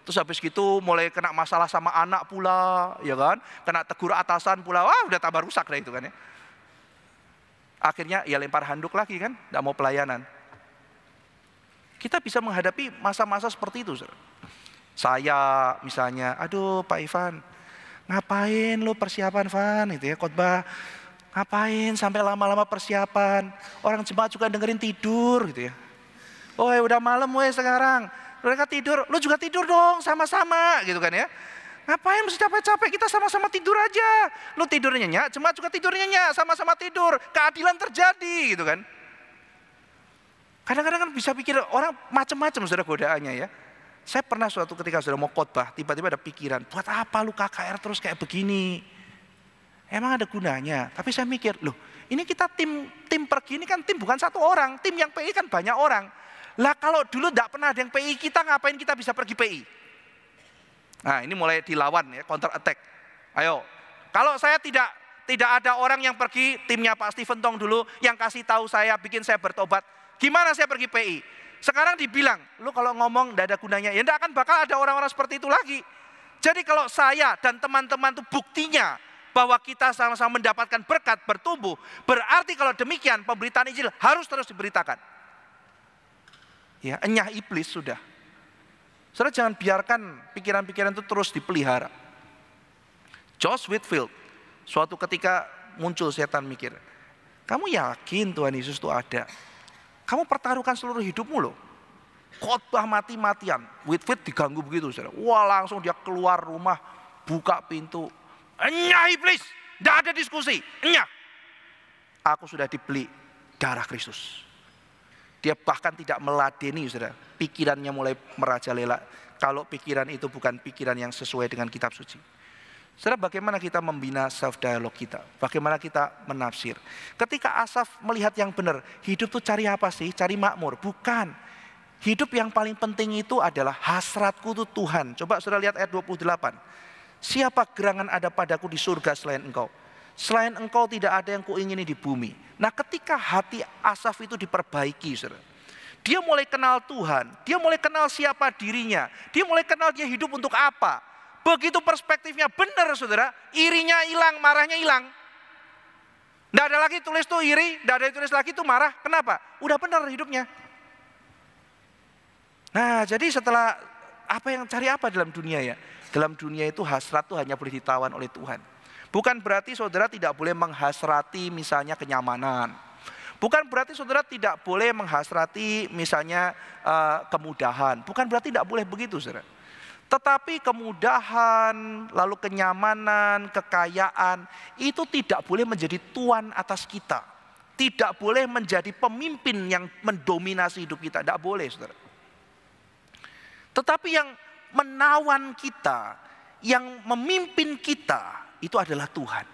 Terus habis gitu mulai kena masalah sama anak pula, ya kan? Kena tegur atasan pula, wah udah tabar rusak deh itu kan ya. Akhirnya ya lempar handuk lagi kan, Gak mau pelayanan. Kita bisa menghadapi masa-masa seperti itu. Saya misalnya, aduh Pak Ivan, Ngapain lu persiapan Van gitu ya khotbah? Ngapain sampai lama-lama persiapan? Orang jemaat juga dengerin tidur gitu ya. Oh ya udah malam weh sekarang. Mereka tidur, lu juga tidur dong sama-sama gitu kan ya. Ngapain mesti capek-capek kita sama-sama tidur aja. Lu tidurnya nyenyak, jemaat juga tidurnya nyenyak, sama-sama tidur. Keadilan terjadi gitu kan. Kadang-kadang kan bisa pikir orang macam-macam saudara godaannya ya. Saya pernah suatu ketika sudah mau khotbah, tiba-tiba ada pikiran, buat apa lu KKR terus kayak begini? Emang ada gunanya? Tapi saya mikir, loh ini kita tim tim pergi ini kan tim bukan satu orang, tim yang PI kan banyak orang. Lah kalau dulu tidak pernah ada yang PI kita, ngapain kita bisa pergi PI? Nah ini mulai dilawan ya, counter attack. Ayo, kalau saya tidak tidak ada orang yang pergi, timnya Pak Steven Tong dulu yang kasih tahu saya, bikin saya bertobat. Gimana saya pergi PI? Sekarang dibilang, lu kalau ngomong tidak ada gunanya. Ya tidak akan bakal ada orang-orang seperti itu lagi. Jadi kalau saya dan teman-teman itu buktinya bahwa kita sama-sama mendapatkan berkat bertumbuh, berarti kalau demikian pemberitaan Injil harus terus diberitakan. Ya, enyah iblis sudah. Saudara jangan biarkan pikiran-pikiran itu terus dipelihara. Josh Whitfield, suatu ketika muncul setan mikir, kamu yakin Tuhan Yesus itu ada? Kamu pertaruhkan seluruh hidupmu loh. Khotbah mati-matian, wit-wit diganggu begitu. Saudara. Wah langsung dia keluar rumah, buka pintu. Enyah iblis, tidak ada diskusi. Enyah. Aku sudah dibeli darah Kristus. Dia bahkan tidak meladeni saudara. Pikirannya mulai merajalela. Kalau pikiran itu bukan pikiran yang sesuai dengan kitab suci. Saudara, bagaimana kita membina self dialog kita? Bagaimana kita menafsir? Ketika Asaf melihat yang benar, hidup tuh cari apa sih? Cari makmur, bukan. Hidup yang paling penting itu adalah hasratku tuh Tuhan. Coba sudah lihat ayat 28. Siapa gerangan ada padaku di surga selain engkau? Selain engkau tidak ada yang kuingini di bumi. Nah ketika hati Asaf itu diperbaiki saudara. Dia mulai kenal Tuhan, dia mulai kenal siapa dirinya, dia mulai kenal dia hidup untuk apa. Begitu perspektifnya benar saudara, irinya hilang, marahnya hilang. Tidak ada lagi tulis tuh iri, tidak ada tulis lagi tuh marah. Kenapa? Udah benar hidupnya. Nah jadi setelah apa yang cari apa dalam dunia ya? Dalam dunia itu hasrat tuh hanya boleh ditawan oleh Tuhan. Bukan berarti saudara tidak boleh menghasrati misalnya kenyamanan. Bukan berarti saudara tidak boleh menghasrati misalnya uh, kemudahan. Bukan berarti tidak boleh begitu saudara. Tetapi kemudahan, lalu kenyamanan, kekayaan itu tidak boleh menjadi tuan atas kita. Tidak boleh menjadi pemimpin yang mendominasi hidup kita. Tidak boleh, saudara. Tetapi yang menawan kita, yang memimpin kita, itu adalah Tuhan.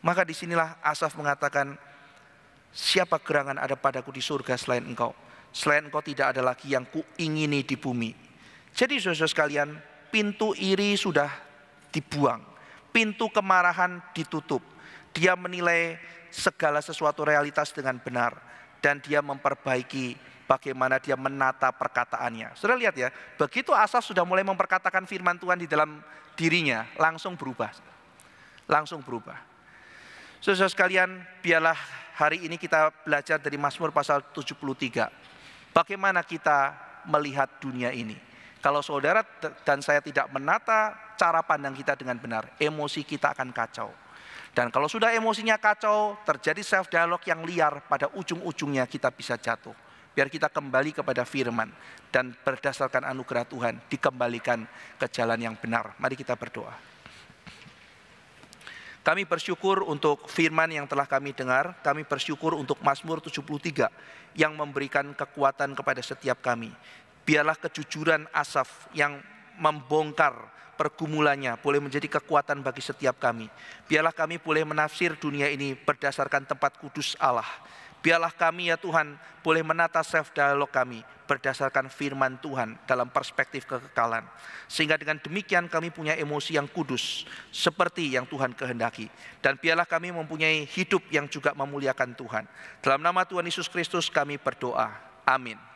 Maka disinilah Asaf mengatakan, siapa gerangan ada padaku di surga selain engkau? Selain engkau tidak ada lagi yang kuingini di bumi jadi saudara sekalian, pintu iri sudah dibuang. Pintu kemarahan ditutup. Dia menilai segala sesuatu realitas dengan benar. Dan dia memperbaiki bagaimana dia menata perkataannya. Sudah lihat ya, begitu asas sudah mulai memperkatakan firman Tuhan di dalam dirinya, langsung berubah. Langsung berubah. Saudara sekalian, biarlah hari ini kita belajar dari Mazmur pasal 73. Bagaimana kita melihat dunia ini. Kalau saudara dan saya tidak menata cara pandang kita dengan benar, emosi kita akan kacau. Dan kalau sudah emosinya kacau, terjadi self dialog yang liar, pada ujung-ujungnya kita bisa jatuh. Biar kita kembali kepada firman dan berdasarkan anugerah Tuhan dikembalikan ke jalan yang benar. Mari kita berdoa. Kami bersyukur untuk firman yang telah kami dengar, kami bersyukur untuk Mazmur 73 yang memberikan kekuatan kepada setiap kami. Biarlah kejujuran Asaf yang membongkar pergumulannya boleh menjadi kekuatan bagi setiap kami. Biarlah kami boleh menafsir dunia ini berdasarkan tempat kudus Allah. Biarlah kami ya Tuhan boleh menata self dialog kami berdasarkan firman Tuhan dalam perspektif kekekalan. Sehingga dengan demikian kami punya emosi yang kudus seperti yang Tuhan kehendaki. Dan biarlah kami mempunyai hidup yang juga memuliakan Tuhan. Dalam nama Tuhan Yesus Kristus kami berdoa. Amin.